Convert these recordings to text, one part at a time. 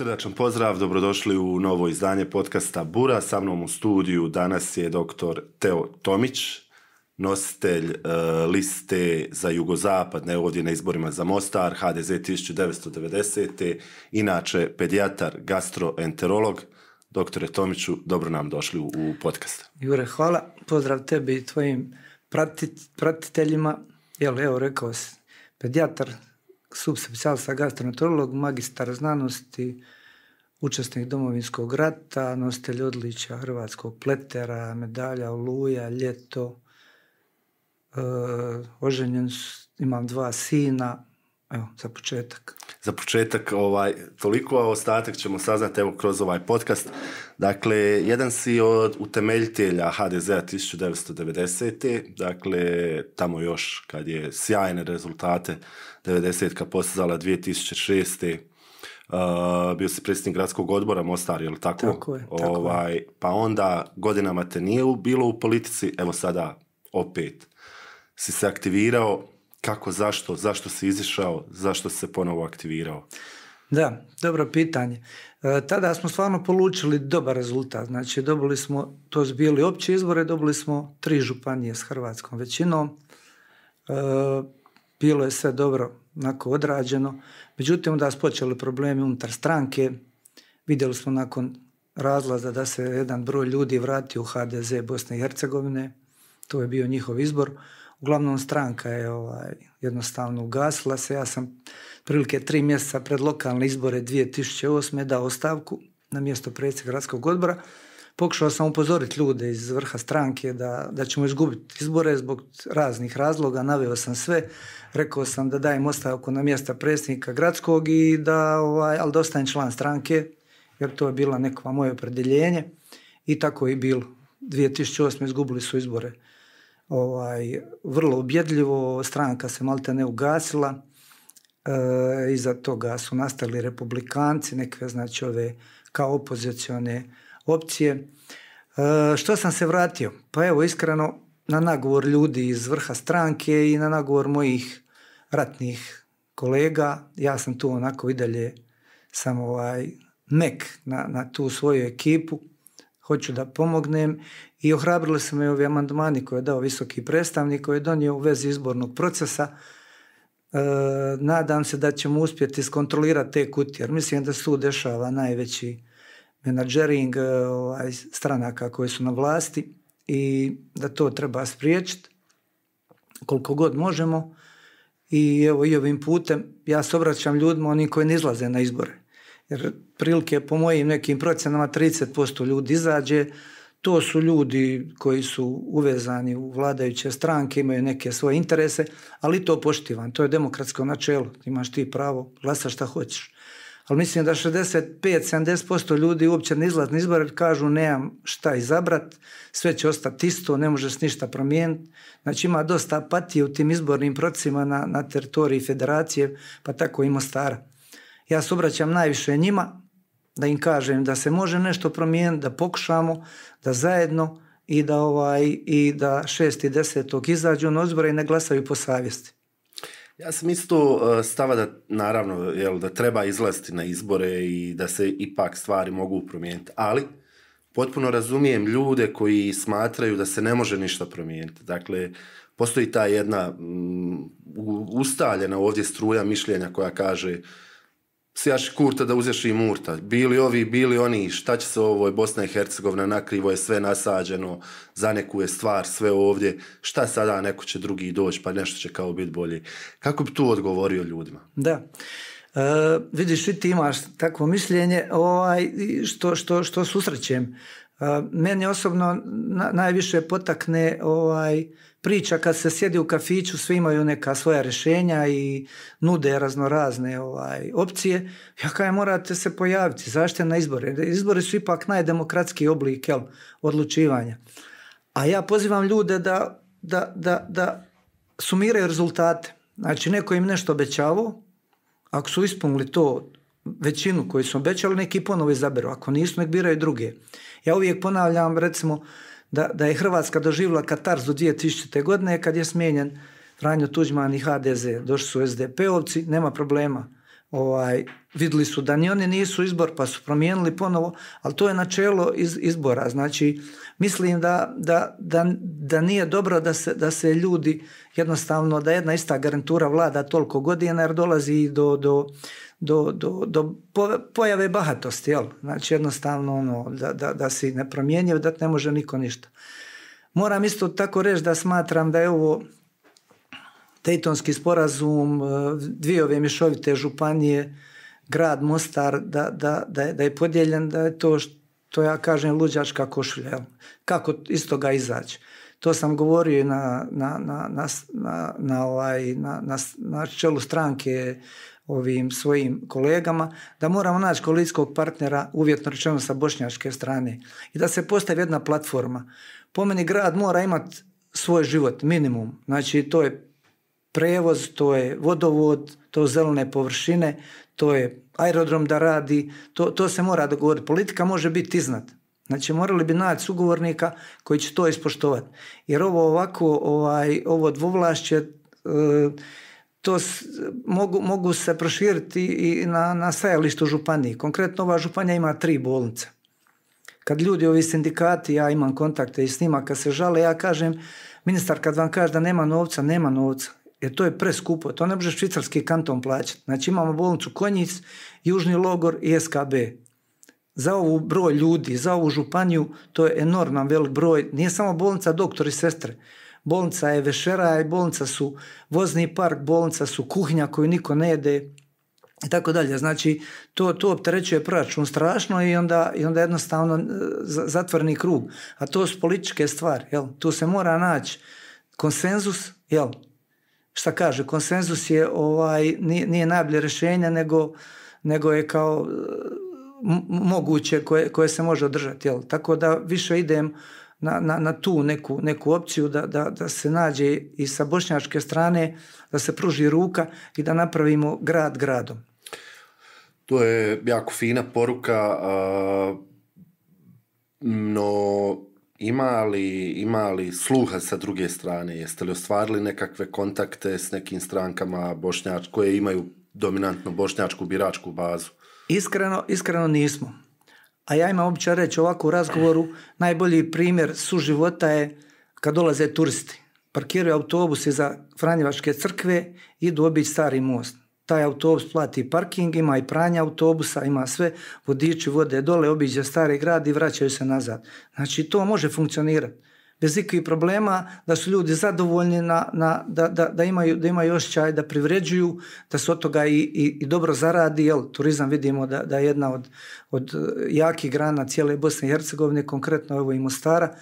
Srdačan pozdrav, dobrodošli u novo izdanje podcasta Bura. Sa mnom u studiju danas je doktor Teo Tomić, nositelj e, liste za jugozapad, ne ovdje na izborima za Mostar, HDZ 1990. Inače, pedijatar, gastroenterolog. Doktore Tomiću, dobro nam došli u, u podcast. Jure, hvala. Pozdrav tebi i tvojim pratiteljima. Jel, evo, rekao si, pedijatar, subspecijalista gastroenterolog, magistar znanosti, učesnik domovinskog rata, nositelj odlića, hrvatskog pletera, medalja, oluja, ljeto. E, oženjen, imam dva sina, Evo, za početak. Za početak, ovaj, toliko, ostatak ćemo saznati evo, kroz ovaj podcast. Dakle, jedan si od utemeljitelja HDZ-a 1990. Dakle, tamo još kad je sjajne rezultate 90-ka postizala 2006. Uh, bio si predsjednik gradskog odbora Mostar, je li tako? ovaj, Pa onda godinama te nije bilo u politici, evo sada opet si se aktivirao kako, zašto, zašto si izišao, zašto si se ponovo aktivirao? Da, dobro pitanje. E, tada smo stvarno polučili dobar rezultat. Znači, dobili smo, to su bili opći izbore, dobili smo tri županije s Hrvatskom većinom. E, bilo je sve dobro onako odrađeno. Međutim, onda su počeli problemi unutar stranke. Vidjeli smo nakon razlaza da se jedan broj ljudi vrati u HDZ Bosne i Hercegovine. To je bio njihov izbor. Uglavnom stranka je ovaj, jednostavno ugasila se. Ja sam prilike tri mjeseca pred lokalne izbore 2008. dao ostavku na mjesto predsjednika gradskog odbora. Pokušao sam upozoriti ljude iz vrha stranke da, da ćemo izgubiti izbore zbog raznih razloga. Naveo sam sve. Rekao sam da dajem ostavku na mjesta predsjednika gradskog i da, ovaj, ali da ostajem član stranke jer to je bila neko moje opredjeljenje. I tako je bilo. 2008. izgubili su izbore ovaj, vrlo objedljivo, stranka se malte ne ugasila, e, iza toga su nastali republikanci, neke znači ove kao opozicione opcije. E, što sam se vratio? Pa evo iskreno na nagovor ljudi iz vrha stranke i na nagovor mojih ratnih kolega, ja sam tu onako i dalje sam ovaj mek na, na tu svoju ekipu hoću da pomognem i ohrabrili su me ovi amandmani koje je dao visoki predstavnik koji je donio u vezi izbornog procesa. E, nadam se da ćemo uspjeti skontrolirati te kutije, jer mislim da su dešava najveći menadžering e, ovaj, stranaka koje su na vlasti i da to treba spriječiti koliko god možemo. I evo i ovim putem ja se obraćam ljudima, oni koji ne izlaze na izbore jer prilike po mojim nekim procjenama 30% ljudi izađe, to su ljudi koji su uvezani u vladajuće stranke, imaju neke svoje interese, ali to poštivan, to je demokratsko načelo, imaš ti pravo, glasa šta hoćeš. Ali mislim da 65-70% ljudi uopće ne izlazi na izbore jer kažu nemam šta izabrat, sve će ostati isto, ne možeš ništa promijeniti. Znači ima dosta apatije u tim izbornim procima na, na teritoriji federacije, pa tako i Mostara. Ja se obraćam najviše njima, da im kažem da se može nešto promijeniti, da pokušamo, da zajedno i da ovaj i da šest i desetog izađu na izbore i ne glasaju po savjesti. Ja sam isto e, stava da naravno jel, da treba izlaziti na izbore i da se ipak stvari mogu promijeniti, ali potpuno razumijem ljude koji smatraju da se ne može ništa promijeniti. Dakle, postoji ta jedna mm, ustaljena ovdje struja mišljenja koja kaže sjaš kurta da uzeš i murta. Bili ovi, bili oni, šta će se ovo Bosna i Hercegovina, nakrivo je sve nasađeno, za neku je stvar sve ovdje, šta sada neko će drugi doći, pa nešto će kao biti bolje. Kako bi tu odgovorio ljudima? Da. E, vidiš, i ti imaš takvo mišljenje ovaj, što, što, što susrećem. E, meni osobno najviše potakne ovaj, priča kad se sjedi u kafiću, svi imaju neka svoja rješenja i nude raznorazne ovaj, opcije. Ja kažem morate se pojaviti, zašto na izbore? Izbori su ipak najdemokratski oblik odlučivanja. A ja pozivam ljude da, da, da, da sumiraju rezultate. Znači, neko im nešto obećavao, ako su ispunili to većinu koju su obećali, neki ponovo izaberu. Ako nisu, nek biraju druge. Ja uvijek ponavljam, recimo, da, da je Hrvatska doživjela katarzu 2000. godine kad je smijenjen Franjo Tuđman i HDZ. Došli su SDP-ovci, nema problema. Ovaj, vidjeli su da ni oni nisu izbor pa su promijenili ponovo, ali to je načelo iz, izbora. Znači, mislim da, da, da, da nije dobro da se, da se ljudi jednostavno, da jedna ista garantura vlada toliko godina jer dolazi do, do, do, do, do pojave bahatosti, jel? Znači jednostavno ono, da, da, da si promijenio, da ne može niko ništa. Moram isto tako reći da smatram da je ovo Tejtonski sporazum, e, dvije ove mišovite županije, grad Mostar, da, da, da, je, da je podijeljen, da je to što ja kažem luđačka košulja. Jel? Kako iz toga izaći? To sam govorio na, na, na, na, na, ovaj, na, na, na čelu stranke ovim svojim kolegama, da moramo naći koalicijskog partnera uvjetno rečeno sa bošnjačke strane i da se postavi jedna platforma. Po meni grad mora imati svoj život, minimum. Znači to je prevoz, to je vodovod, to zelene površine, to je aerodrom da radi, to, to se mora dogovoriti. Politika može biti iznad. Znači morali bi naći sugovornika koji će to ispoštovati. Jer ovo ovako, ovaj, ovo dvovlašće, uh, to mogu, mogu se proširiti i na, na stajalištu županiji. Konkretno ova županija ima tri bolnice. Kad ljudi, ovi sindikati, ja imam kontakte i s njima, kad se žale, ja kažem, ministar kad vam kaže da nema novca, nema novca. Jer to je preskupo, to ne može švicarski kanton plaćati. Znači imamo bolnicu Konjic, Južni logor i SKB. Za ovu broj ljudi, za ovu županiju, to je enorman velik broj. Nije samo bolnica doktor i sestre bolnica je vešeraj, bolnica su vozni park, bolnica su kuhinja koju niko ne jede i tako dalje. Znači, to, to opterećuje proračun strašno i onda, i onda jednostavno e, zatvorni krug. A to su političke stvari, jel? Tu se mora naći konsenzus, jel? Šta kaže, konsenzus je ovaj, nije, nije najbolje rješenje, nego, nego je kao e, moguće koje, koje se može održati. Jel? Tako da više idem na, na, na tu neku, neku opciju da, da, da se nađe i sa bošnjačke strane, da se pruži ruka i da napravimo grad gradom. To je jako fina poruka, no ima li, ima li sluha sa druge strane? Jeste li ostvarili nekakve kontakte s nekim strankama bošnjač, koje imaju dominantno bošnjačku biračku bazu? Iskreno, iskreno nismo a ja imam običaj reći ovako u razgovoru, najbolji primjer suživota je kad dolaze turisti. Parkiraju autobuse za Franjevačke crkve, idu obići stari most. Taj autobus plati parking, ima i pranje autobusa, ima sve, vodiči vode dole, obiđe stari grad i vraćaju se nazad. Znači to može funkcionirati bez ikakvih problema, da su ljudi zadovoljni, na, na, da, da, da, imaju, da imaju osjećaj, da privređuju, da se od toga i, i, dobro zaradi. Jel, turizam vidimo da, da je jedna od, od jakih grana cijele Bosne i Hercegovine, konkretno evo i Mostara.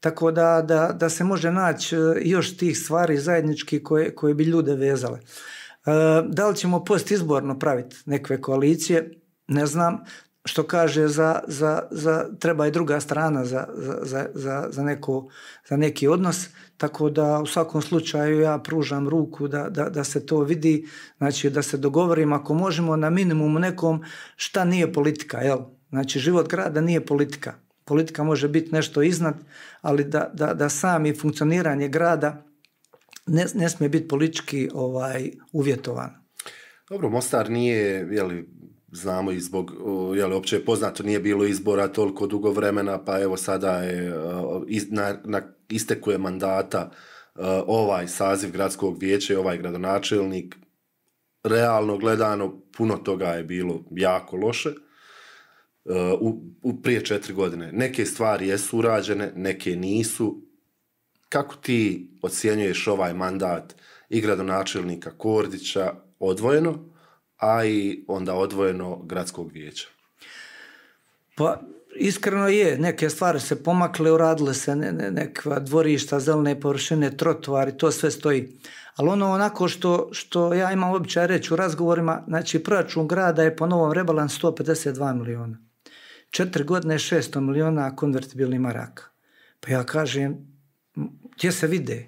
Tako da, da, da se može naći e, još tih stvari zajednički koje, koje bi ljude vezale. E, da li ćemo postizborno praviti nekve koalicije, ne znam što kaže za, za, za, treba i druga strana za, za, za, za, za neki odnos, tako da u svakom slučaju ja pružam ruku da, da, da, se to vidi, znači da se dogovorim ako možemo na minimum nekom šta nije politika, jel? Znači život grada nije politika. Politika može biti nešto iznad, ali da, da, da sami funkcioniranje grada ne, ne smije biti politički ovaj, uvjetovan. Dobro, Mostar nije, li znamo i zbog, li opće poznato, nije bilo izbora toliko dugo vremena, pa evo sada je, na, na istekuje mandata ovaj saziv gradskog vijeća i ovaj gradonačelnik. Realno gledano, puno toga je bilo jako loše. U, prije četiri godine. Neke stvari jesu urađene, neke nisu. Kako ti ocjenjuješ ovaj mandat i gradonačelnika Kordića odvojeno? a i onda odvojeno gradskog vijeća? Pa iskreno je, neke stvari se pomakle, uradile se ne, neka dvorišta, zelene površine, trotovari, to sve stoji. Ali ono onako što, što ja imam običaj reći u razgovorima, znači proračun grada je po novom rebalan 152 miliona. Četiri godine 600 miliona konvertibilnih maraka. Pa ja kažem, gdje se vide?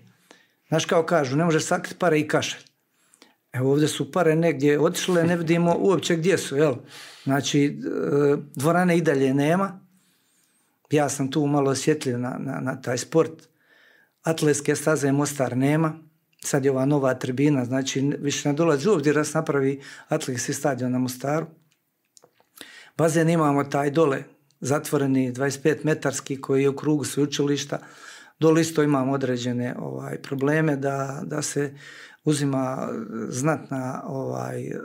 Znaš kao kažu, ne može sakiti pare i kašati. Evo ovdje su pare negdje otišle, ne vidimo uopće gdje su, jel? Znači, e, dvorane i dalje nema. Ja sam tu malo osjetljiv na, na, taj sport. Atletske staze Mostar nema. Sad je ova nova tribina, znači više ne dolazi ovdje da se napravi atletski stadion na Mostaru. Bazen imamo taj dole, zatvoreni 25 metarski koji je u krugu sveučilišta. Dole isto imamo određene ovaj, probleme da, da se uzima znatna ovaj, e,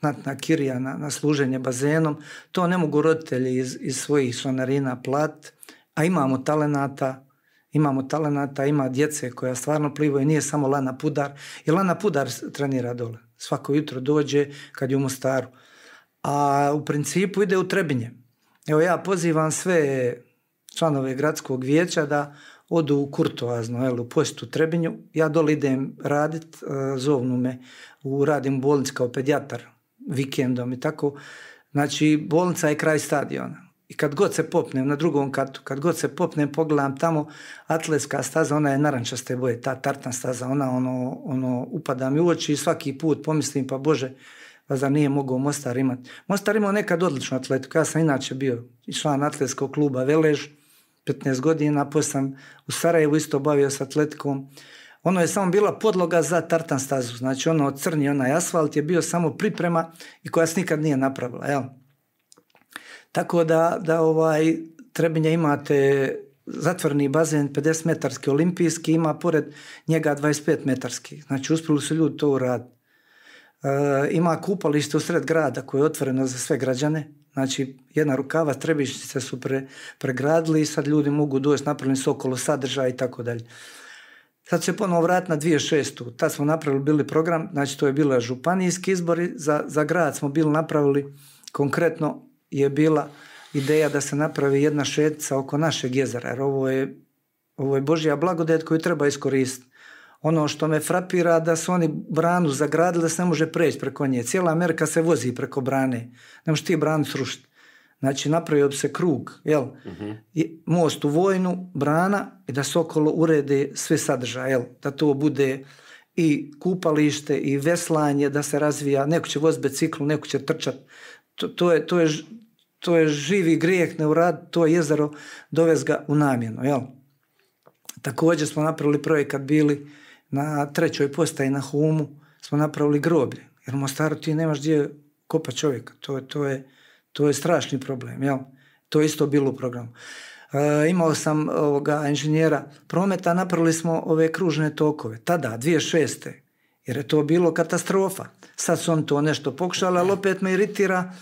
znatna kirija na, služenje bazenom, to ne mogu roditelji iz, svojih članarina plat, a imamo talenata, imamo talenata, ima djece koja stvarno plivaju, nije samo Lana Pudar, i Lana Pudar trenira dole, svako jutro dođe kad je u Mostaru, a u principu ide u Trebinje. Evo ja pozivam sve članove gradskog vijeća da odu u Kurtoazno, jel, u postu Trebinju, ja dole idem radit, e, zovnu me, u, radim bolnici kao pedijatar vikendom i tako. Znači, bolnica je kraj stadiona. I kad god se popnem na drugom katu, kad god se popnem, pogledam tamo atletska staza, ona je narančaste boje, ta tartan staza, ona ono, ono upada mi u oči i svaki put pomislim, pa bože, pa zar nije mogao Mostar imati. Mostar imao nekad odličnu atletiku, ja sam inače bio član atletskog kluba Velež, 15 godina, poslije sam u Sarajevu isto bavio s atletikom. Ono je samo bila podloga za tartan stazu, znači ono crni onaj asfalt je bio samo priprema i koja se nikad nije napravila, Tako da, da ovaj, Trebinje imate zatvorni bazen 50 metarski olimpijski, ima pored njega 25 metarski. Znači uspjeli su ljudi to uraditi. E, ima kupalište u sred grada koje je otvoreno za sve građane. Znači, jedna rukava, trebišnice su pregradili i sad ljudi mogu doći, napravili su okolo sadržaja i tako dalje. Sad se ponovo vrat na 2006. Tad smo napravili bili program, znači to je bila županijski izbori, za, za grad smo bili napravili, konkretno je bila ideja da se napravi jedna šetca oko našeg jezera, jer ovo je, ovo Božja blagodet koju treba iskoristiti. Ono što me frapira da su oni branu zagradili da se ne može preći preko nje. Cijela Amerika se vozi preko brane. Ne možeš ti branu srušiti. Znači napravio bi se krug, jel? Mhm. most u vojnu, brana i da se okolo urede sve sadržaje, jel? Da to bude i kupalište i veslanje, da se razvija. Neko će voziti biciklu, neko će trčat. To, to, je, to, je, to je živi grijeh ne urad, to je jezero dovez ga u namjenu, jel? Također smo napravili projekat bili na trećoj postaji na Humu smo napravili groblje. Jer u Mostaru ti nemaš gdje kopa čovjeka. To, to, je, to je strašni problem. Jel? To je isto bilo u programu. E, imao sam ovoga inženjera prometa, napravili smo ove kružne tokove. Tada, dvije šeste Jer je to bilo katastrofa. Sad su on to nešto pokušali, ali opet me iritira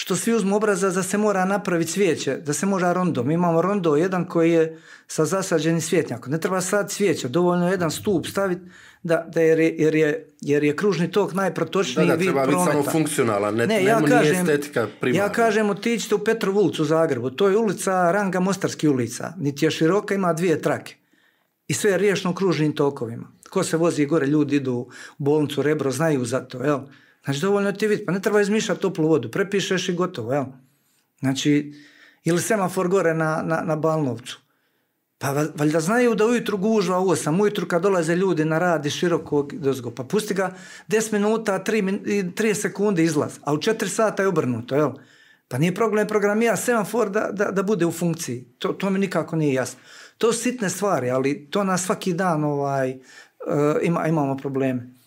što svi uzmu obraza da se mora napraviti svijeće, da se može rondo. Mi imamo rondo jedan koji je sa zasađenim svjetnjakom. Ne treba sad svijeće, dovoljno je jedan stup staviti da, da jer, je, jer, je, jer je kružni tok najprotočniji da, da, treba biti samo funkcionalan, ne, ne ja kažem, nije estetika Ja kažem, otiđite u Petrov ulicu u Zagrebu, to je ulica Ranga Mostarski ulica, niti je široka, ima dvije trake. I sve je riješeno kružnim tokovima. Ko se vozi gore, ljudi idu u bolnicu Rebro, znaju za to, jel? Znači, dovoljno ti vidi, pa ne treba izmišljati toplu vodu, prepišeš i gotovo, jel? Znači, ili semafor gore na, na, na Balnovcu. Pa valjda znaju da ujutru gužva u osam, ujutru kad dolaze ljudi na rad i širokog dozgo, pa pusti ga 10 minuta, 3, sekunde izlaz, a u 4 sata je obrnuto, jel? Pa nije problem programija semafor da, da, bude u funkciji. To, to mi nikako nije jasno. To su sitne stvari, ali to na svaki dan ovaj, eh, ima, imamo probleme.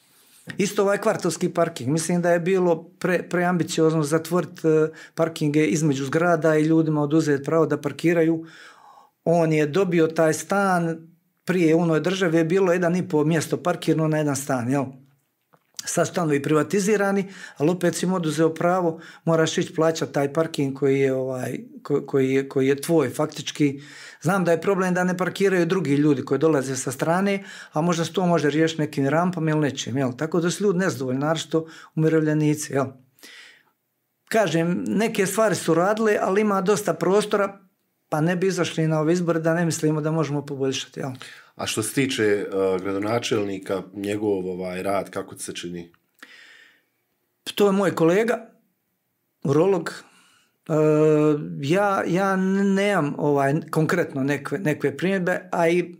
Isto ovaj kvartovski parking. Mislim da je bilo pre, preambiciozno zatvoriti e, parkinge između zgrada i ljudima oduzeti pravo da parkiraju. On je dobio taj stan prije u onoj državi je bilo jedan i po mjesto parkirno na jedan stan, jel? sad stanovi privatizirani, ali opet si mu oduzeo pravo, moraš ići plaćati taj parking koji je, ovaj, koji, je, koji je tvoj faktički. Znam da je problem da ne parkiraju drugi ljudi koji dolaze sa strane, a možda se to može riješiti nekim rampama ili nečim. Tako da su ljudi nezadovoljni, naročito umirovljenici. Jel? Kažem, neke stvari su radile, ali ima dosta prostora, pa ne bi izašli na ove izbore da ne mislimo da možemo poboljšati. A što se tiče e, gradonačelnika, njegov ovaj rad, kako se čini? To je moj kolega, urolog. E, ja, ja nemam ovaj, konkretno nekve, nekve primjedbe, a i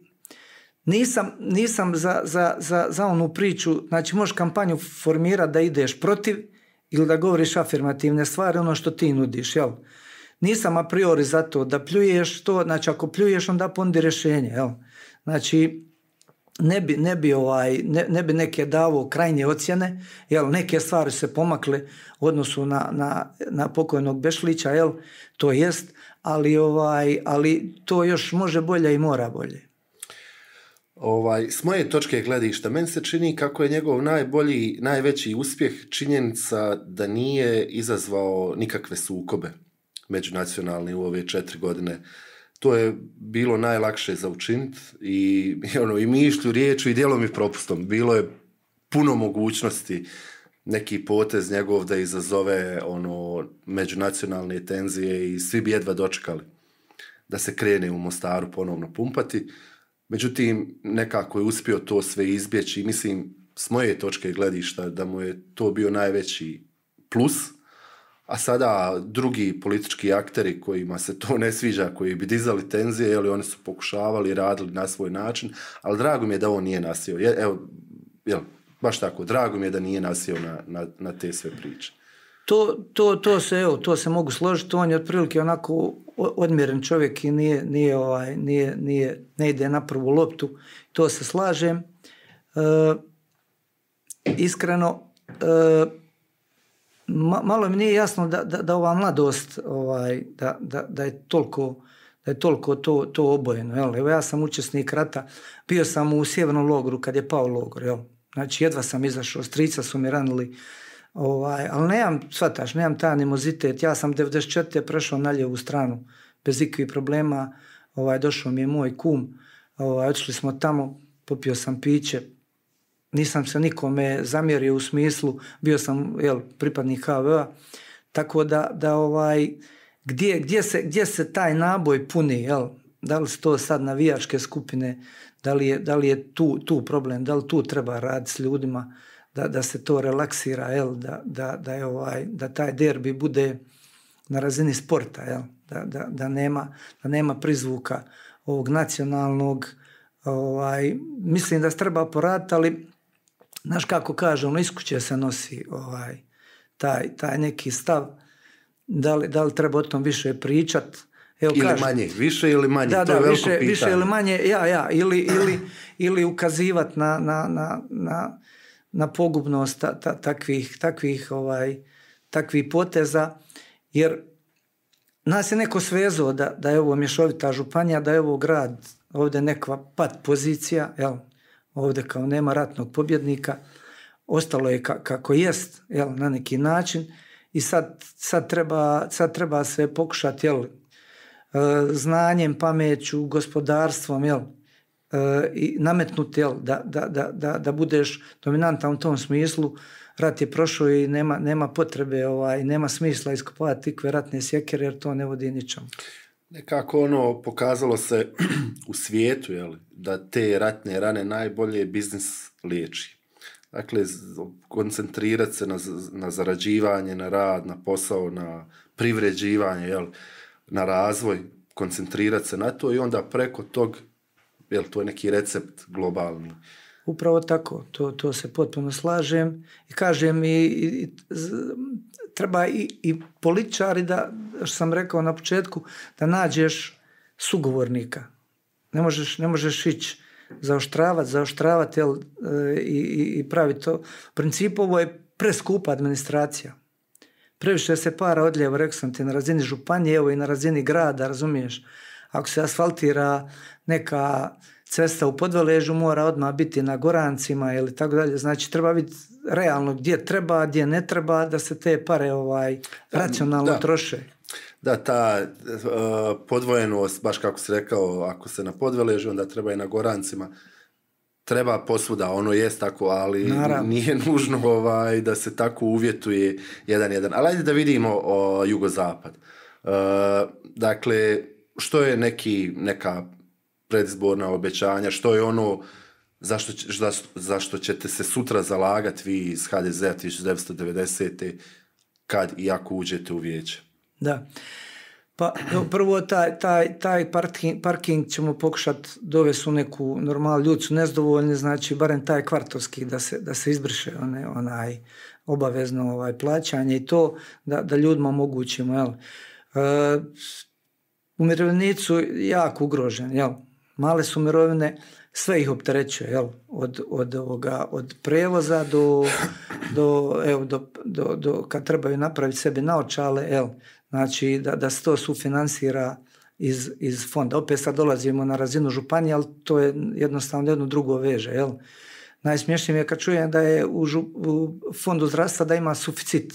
nisam, nisam za, za, za, za onu priču, znači možeš kampanju formirati da ideš protiv ili da govoriš afirmativne stvari, ono što ti nudiš, jel? nisam a priori za to da pljuješ to, znači ako pljuješ onda pondi rješenje, jel? Znači, ne bi, ne bi, ovaj, ne, ne bi neke davo krajnje ocjene, jel, neke stvari se pomakle u odnosu na, na, na pokojnog Bešlića, jel, to jest, ali, ovaj, ali to još može bolje i mora bolje. Ovaj, s moje točke gledišta, meni se čini kako je njegov najbolji, najveći uspjeh činjenica da nije izazvao nikakve sukobe međunacionalni u ove četiri godine. To je bilo najlakše za učinit i, i, ono, i mišlju, riječu i dijelom i propustom. Bilo je puno mogućnosti neki potez njegov da izazove ono međunacionalne tenzije i svi bi jedva dočekali da se krene u Mostaru ponovno pumpati. Međutim, nekako je uspio to sve izbjeći i mislim, s moje točke gledišta, da mu je to bio najveći plus, a sada drugi politički akteri kojima se to ne sviđa, koji bi dizali tenzije, ali oni su pokušavali, radili na svoj način, ali drago mi je da on nije nasio. Je, evo, jel, baš tako, drago mi je da nije nasio na, na, na te sve priče. To, to, to, se, evo, to se mogu složiti, on je otprilike onako odmjeren čovjek i nije, nije, ovaj, nije, nije, ne ide na prvu loptu, to se slažem. E, iskreno, e, malo mi nije jasno da, da, da ova mladost, ovaj, da, da, je toliko da je toliko to, to obojeno. Jel? Evo ja sam učesnik rata, bio sam u sjevernom logoru kad je pao logor. Jel? Znači jedva sam izašao, strica su mi ranili. Ovaj, ali nemam, shvataš, nemam taj animozitet. Ja sam 94. prešao na lijevu stranu bez ikvih problema. Ovaj, došao mi je moj kum, ovaj, otišli smo tamo, popio sam piće, nisam se nikome zamjerio u smislu, bio sam jel, pripadnik HVA, tako da, da ovaj, gdje, gdje, se, gdje se taj naboj puni, jel? da li su to sad navijačke skupine, da li je, da li je tu, tu problem, da li tu treba raditi s ljudima, da, da se to relaksira, jel? Da, da, da, je ovaj, da taj derbi bude na razini sporta, jel? Da, da, da, nema, da nema prizvuka ovog nacionalnog, ovaj, mislim da se treba poraditi, ali znaš kako kaže, ono iskuće se nosi ovaj, taj, taj neki stav, da li, da treba o tom više pričat, Evo, ili manje, više ili manje, da, to da, je više, pitanje. više ili manje, ja, ja, ili, ili, ili ukazivat na, na, na, na, na pogubnost takvih, takvih, ovaj, takvih poteza, jer nas je neko svezao da, da je ovo mješovita županija, da je ovo grad, ovdje nekva pat pozicija, jel, ovdje kao nema ratnog pobjednika, ostalo je kako jest, jel, na neki način i sad, sad, treba, sad treba sve pokušati, jel, e, znanjem, pameću, gospodarstvom, jel, e, i nametnuti, jel, da, da, da, da budeš dominantan u tom smislu, rat je prošao i nema, nema potrebe, ovaj, nema smisla iskopavati tikve ratne sjekere jer to ne vodi ničemu. Nekako ono pokazalo se u svijetu da te ratne rane najbolje biznis liječi. Dakle, koncentrirati se na, na zarađivanje, na rad, na posao, na privređivanje, na razvoj, koncentrirati se na to i onda preko tog, jel, to je neki recept globalni. Upravo tako, to, to se potpuno slažem i kažem i treba i, i političari da, što sam rekao na početku, da nađeš sugovornika. Ne možeš, ne možeš ići zaoštravati, zaoštravati jel, e, i, i, i praviti to. U principu ovo je preskupa administracija. Previše se para odljeva, rekao sam ti, na razini županije, evo i na razini grada, razumiješ? Ako se asfaltira neka cesta u podveležu mora odmah biti na Gorancima ili tako dalje. Znači treba biti realno gdje treba, gdje ne treba da se te pare ovaj racionalno troše. Da, ta e, podvojenost, baš kako si rekao, ako se na podveležu, onda treba i na Gorancima. Treba posvuda, ono jest tako, ali Naravno. nije nužno ovaj, da se tako uvjetuje jedan jedan. Ali ajde da vidimo o, jugozapad. E, dakle, što je neki, neka predizborna obećanja, što je ono zašto, zašto, ćete se sutra zalagati vi iz HDZ-a 1990. kad i ako uđete u vijeće. Da. Pa prvo taj, taj, taj parking, ćemo pokušati dovesti u neku normalnu ljudi su nezdovoljni, znači barem taj kvartovski da se, da se izbriše one, onaj obavezno ovaj plaćanje i to da, da ljudima omogućimo. Jel? E, umirovljenicu jako ugrožen, jel? male su mirovine, sve ih opterećuje, jel? Od, od, ovoga, od prevoza do, do, evo, do, do, do kad trebaju napraviti sebi naočale, jel? Znači, da, da se to sufinansira iz, iz fonda. Opet sad dolazimo na razinu županije, ali to je jednostavno jedno drugo veže, jel? Najsmješnije je kad čujem da je u, u fondu zdravstva da ima suficit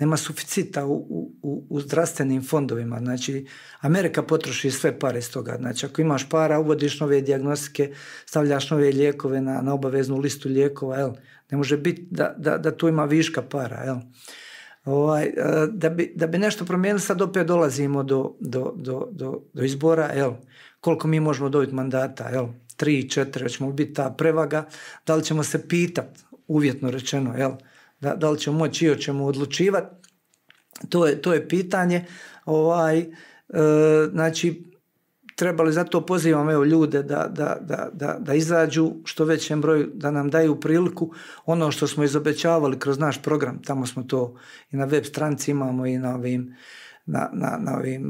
nema suficita u, u, u zdravstvenim fondovima. Znači, Amerika potroši sve pare iz toga. Znači, ako imaš para, uvodiš nove diagnostike, stavljaš nove lijekove na, na obaveznu listu lijekova, jel? Ne može biti da, da, da tu ima viška para, jel? Ovaj, e, da, bi, da bi nešto promijenili, sad opet dolazimo do, do, do, do, izbora, jel? Koliko mi možemo dobiti mandata, jel? Tri, četiri, ćemo biti ta prevaga, da li ćemo se pitati, uvjetno rečeno, jel? da, da li ćemo moći i o čemu odlučivati. To je, to je pitanje. Ovaj, e, znači, trebali, zato pozivam evo ljude da, da, da, da, izađu što većem broju, da nam daju priliku ono što smo izobećavali kroz naš program, tamo smo to i na web stranci imamo i na ovim na, na, e,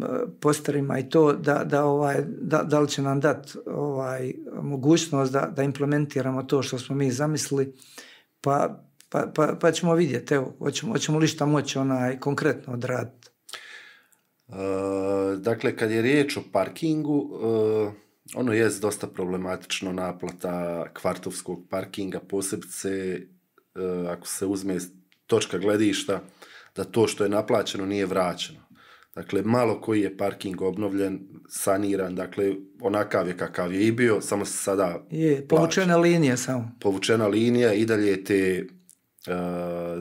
posterima i to da, da, ovaj, da, da li će nam dati ovaj, mogućnost da, da implementiramo to što smo mi zamislili pa pa, pa, pa ćemo vidjeti, evo, hoćemo, hoćemo li šta moći onaj konkretno odraditi. E, dakle, kad je riječ o parkingu, e, ono je dosta problematično naplata kvartovskog parkinga, posebice e, ako se uzme točka gledišta da to što je naplaćeno nije vraćeno. Dakle, malo koji je parking obnovljen, saniran, dakle, onakav je kakav je i bio, samo se sada... Je, povučena linija samo. Povučena linija i dalje te E,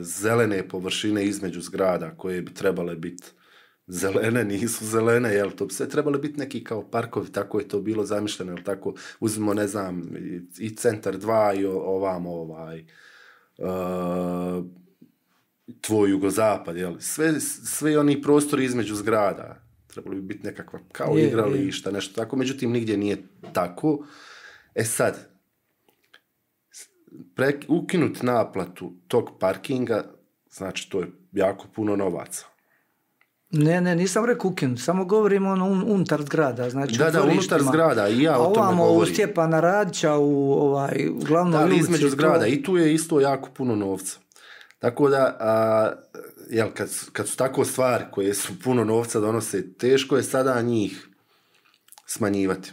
zelene površine između zgrada koje bi trebale biti zelene, nisu zelene, jel to bi sve trebali biti neki kao parkovi, tako je to bilo zamišljeno, jel tako, uzmimo, ne znam, i centar 2 i ovamo ovaj, e, tvoj jugozapad, jel, sve, oni prostori između zgrada, trebalo bi biti nekakva kao igrališta, nešto tako, međutim nigdje nije tako. E sad, Ukinuti ukinut naplatu tog parkinga, znači to je jako puno novaca. Ne, ne, nisam rekao ukinut samo govorimo ono unutar zgrada. Znači da, da, zgrada, i ja o tome govorim. Ovamo u Stjepana Radića, u ovaj, u između zgrada, i tu je isto jako puno novca. Tako da, jel, kad, kad su tako stvari koje su puno novca donose, teško je sada njih smanjivati.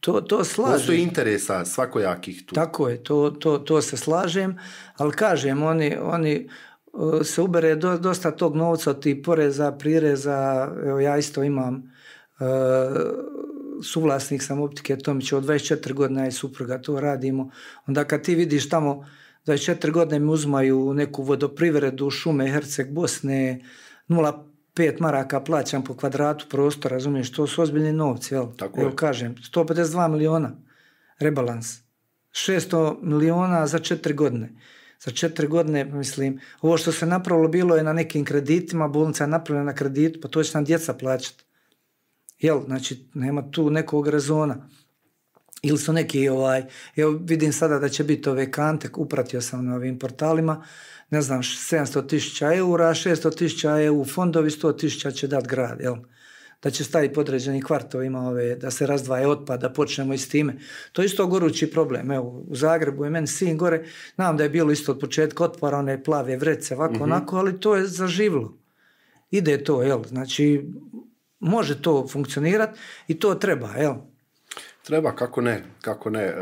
To, to slažem. interesa svakojakih tu. Tako je, to, to, to se slažem, ali kažem, oni, oni uh, se ubere dosta tog novca od tih poreza, prireza, evo ja isto imam uh, suvlasnik sam optike Tomić, od 24 godina je supruga, to radimo. Onda kad ti vidiš tamo 24 godine mi uzmaju neku vodoprivredu, šume Herceg Bosne, nula pet maraka plaćam po kvadratu prostora, razumiješ, to su ozbiljni novci, jel? Tako je. kažem, 152 miliona rebalans, 600 miliona za četiri godine. Za četiri godine, mislim, ovo što se napravilo bilo je na nekim kreditima, bolnica je napravljena na kredit, pa to će nam djeca plaćati. Jel, znači, nema tu nekog rezona ili su neki ovaj, evo vidim sada da će biti ove kante, upratio sam na ovim portalima, ne znam, 700 tisuća eura, 600 tisuća EU fondovi, 100 tisuća će dati grad, jel? Da će staviti podređeni kvartovima ove, da se razdvaje otpad, da počnemo i s time. To je isto gorući problem. Evo, u Zagrebu je meni sin gore, znam da je bilo isto od početka otpora, one plave vrece, ovako, mhm. onako, ali to je zaživlo. Ide to, jel? Znači, može to funkcionirati i to treba, jel? Treba, kako ne, kako ne. E,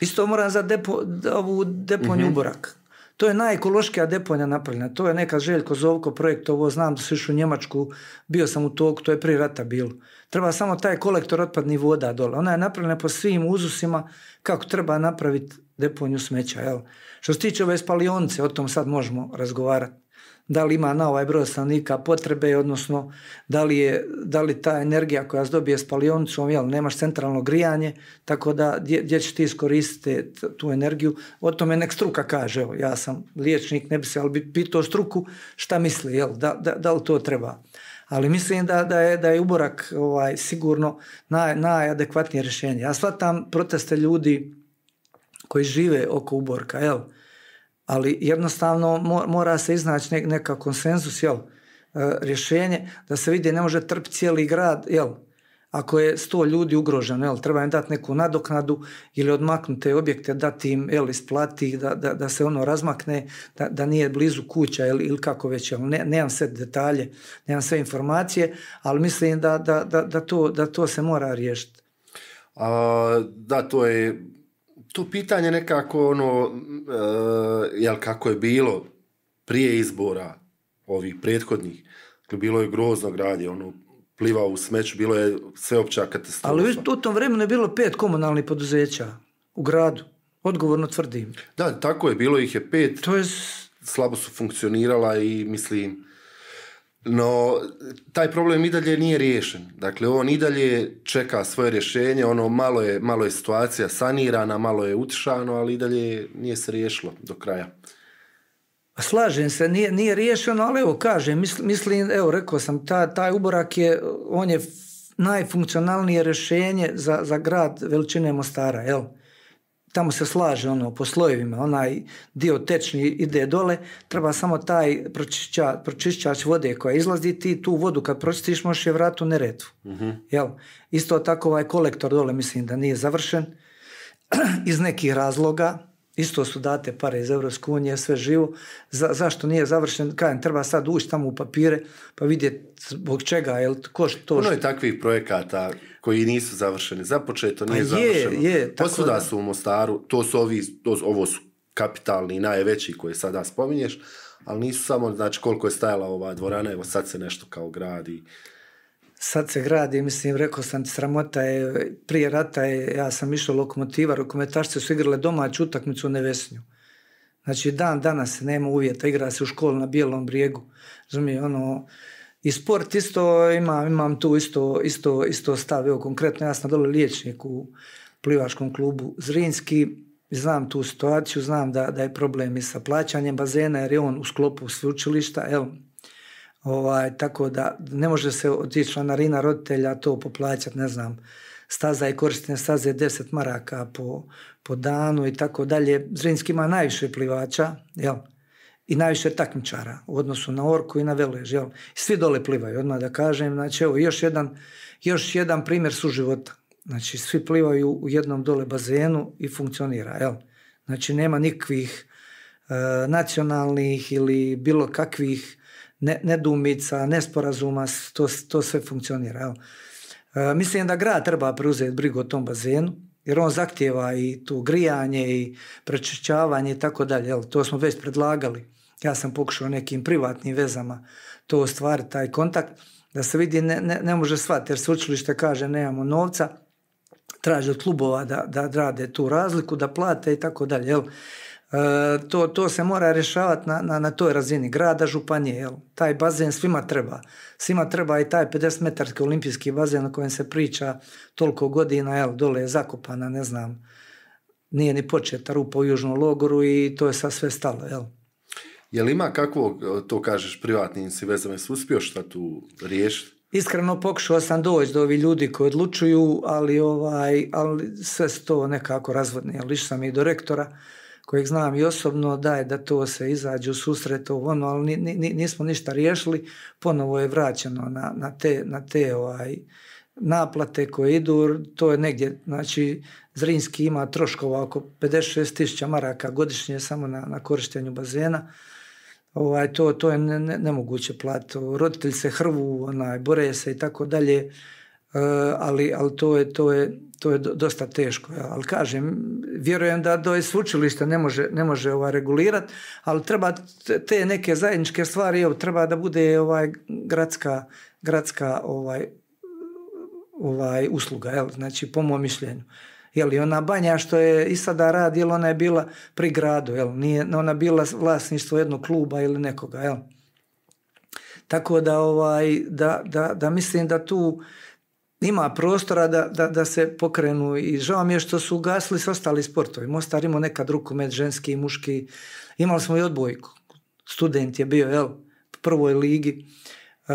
Isto moram za depo, ovu deponju mhm. Uborak. To je najekološkija deponja napravljena. To je neka Željko Zovko projekt, ovo znam da su išli u Njemačku, bio sam u toku, to je prije rata bilo. Treba samo taj kolektor otpadnih voda dole. Ona je napravljena po svim uzusima kako treba napraviti deponju smeća. Što se tiče ove spalionice, o tom sad možemo razgovarati da li ima na ovaj broj stanovnika potrebe, odnosno da li, je, da li ta energija koja se dobije s palionicom, jel, nemaš centralno grijanje, tako da gdje, će ti iskoristiti tu energiju. O tome nek struka kaže, evo, ja sam liječnik, ne bi se, ali bi pitao struku šta misli, jel, da, da, da li to treba. Ali mislim da, da, je, da je uborak ovaj, sigurno naj, najadekvatnije rješenje. Ja shvatam proteste ljudi koji žive oko uborka, jel, ali jednostavno mora se iznaći neka konsenzus, jel, e, rješenje, da se vidi ne može trpiti cijeli grad, jel, ako je sto ljudi ugroženo, jel, treba im dati neku nadoknadu ili odmaknuti objekte, dati im, jel, isplati, da, da, da se ono razmakne, da, da nije blizu kuća jel, ili kako već, jel, ne, nemam sve detalje, nemam sve informacije, ali mislim da, da, da, to, da to se mora riješiti. A, da, to je to pitanje nekako ono, e, jel kako je bilo prije izbora ovih prethodnih, dakle, bilo je grozno gradje, ono, plivao u smeću, bilo je sveopća katastrofa. Ali u tom vremenu je bilo pet komunalnih poduzeća u gradu, odgovorno tvrdim. Da, tako je, bilo ih je pet, to je... slabo su funkcionirala i mislim no, taj problem i dalje nije riješen. Dakle, on i dalje čeka svoje rješenje, ono malo je, malo je situacija sanirana, malo je utišano, ali i dalje nije se riješilo do kraja. Slažem se, nije, nije riješeno, ali evo kažem, mislim, evo rekao sam, taj uborak je, on je najfunkcionalnije rješenje za, za grad veličine Mostara, evo tamo se slaže ono po slojevima, onaj dio tečni ide dole, treba samo taj pročišća, pročišćač vode koja izlazi, ti tu vodu kad pročistiš možeš je vrati u neretvu. Mhm. Jel? Isto tako ovaj kolektor dole mislim da nije završen iz nekih razloga, Isto su date pare iz Europske unije, sve živo. Za, zašto nije završen? Kajem, treba sad ući tamo u papire pa vidjeti zbog čega, jel ko što... je takvih projekata koji nisu završeni. Započeto nije pa je, završeno. Posuda da. su u Mostaru, to su ovi, ovo su kapitalni, najveći koje sada spominješ, ali nisu samo, znači koliko je stajala ova dvorana, evo sad se nešto kao gradi sad se gradi, mislim, rekao sam, sramota je, prije rata je, ja sam išao lokomotiva, rukometašce su igrale domaću utakmicu u Nevesnju. Znači, dan danas nema uvjeta, igra se u školu na Bijelom brijegu, razumije, ono, i sport isto ima, imam tu isto, isto, isto stav, evo, konkretno, ja sam dole liječnik u plivačkom klubu Zrinski, znam tu situaciju, znam da, da je problem i sa plaćanjem bazena, jer je on u sklopu sveučilišta, evo, Ovaj, tako da ne može se od tih članarina roditelja to poplaćati, ne znam, staza i koristne staze 10 maraka po, po danu i tako dalje. Zrinski ima najviše plivača, jel? I najviše takmičara u odnosu na Orku i na Velež, jel? Svi dole plivaju, odmah da kažem. Znači, evo, još jedan, još jedan primjer suživota. Znači, svi plivaju u jednom dole bazenu i funkcionira, jel? Znači, nema nikakvih e, nacionalnih ili bilo kakvih ne, nedumica, nesporazuma, to, to sve funkcionira. Evo. E, mislim da grad treba preuzeti brigu o tom bazenu, jer on zahtjeva i tu grijanje i prečišćavanje i tako dalje. To smo već predlagali. Ja sam pokušao nekim privatnim vezama to ostvariti, taj kontakt, da se vidi, ne, ne, ne može shvatiti, jer sveučilište kaže nemamo novca, traže od klubova da, da rade tu razliku, da plate i tako dalje. E, to, to se mora rješavati na, na, na toj razini grada, županije, taj bazen svima treba. Svima treba i taj 50-metarski olimpijski bazen na kojem se priča toliko godina, jel? dole je zakopana, ne znam, nije ni početa rupa u južnom logoru i to je sad sve stalo. Jel? Jel ima kakvog, to kažeš, privatni si uspio šta tu riješiti? Iskreno pokušao sam doći do ovih ljudi koji odlučuju, ali, ovaj, ali sve se to nekako razvodne. Išao sam i do rektora, kojeg znam i osobno, daj da to se izađe u susret, ono, ali ni, nismo ništa riješili, ponovo je vraćeno na, na te, na te ovaj, naplate koje idu, to je negdje, znači Zrinski ima troškova oko 56 tisuća maraka godišnje samo na, na korištenju bazena, ovaj, to, to je ne, nemoguće plato. Roditelji se hrvu, onaj, bore se i tako dalje. E, ali, ali to, je, to, je, to je dosta teško. Ja. Ali kažem, vjerujem da do sveučilišta ne može, ne može ovaj, regulirati, ali treba te neke zajedničke stvari, evo, treba da bude ovaj gradska, gradska ovaj, ovaj usluga, jel? znači po mom mišljenju. Jel, I ona banja što je i sada radi, jel, ona je bila pri gradu, jel? nije ona bila vlasništvo jednog kluba ili nekoga. Jel? Tako da, ovaj, da, da mislim da tu ima prostora da, da, da, se pokrenu i žao mi je što su ugasili s ostali sportovi. Mostar imao nekad rukomet, ženski i muški. Imali smo i odbojku. Student je bio, jel, prvoj ligi. E,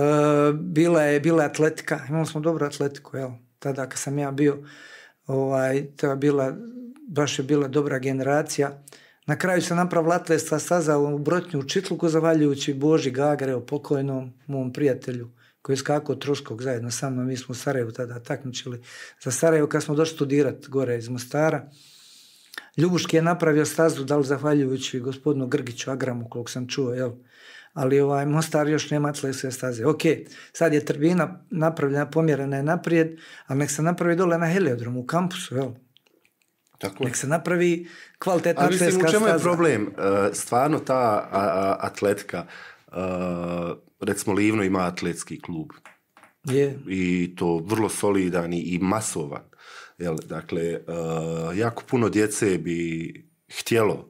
bila, je, bila atletika. Imali smo dobru atletiku, jel, tada kad sam ja bio. Ovaj, to je bila, baš je bila dobra generacija. Na kraju se napravila atletska staza u Brotnju u Čitluku, zavaljujući Boži o pokojnom mom prijatelju koji je skakao Troškog zajedno sa mnom. Mi smo u Sarajevu tada takmičili za Sarajevo kad smo došli studirati gore iz Mostara. Ljubuški je napravio stazu, da li zahvaljujući gospodinu Grgiću Agramu, koliko sam čuo, jel? ali ovaj Mostar još nema sve staze. Ok, sad je trbina napravljena, pomjerena je naprijed, ali nek se napravi dole na heliodromu u kampusu, jel? Nek se napravi kvalitetna atletska staza. u čemu je problem? E, stvarno ta atletka, e, recimo Livno ima atletski klub. je I to vrlo solidan i masovan. Jel, dakle, e, jako puno djece bi htjelo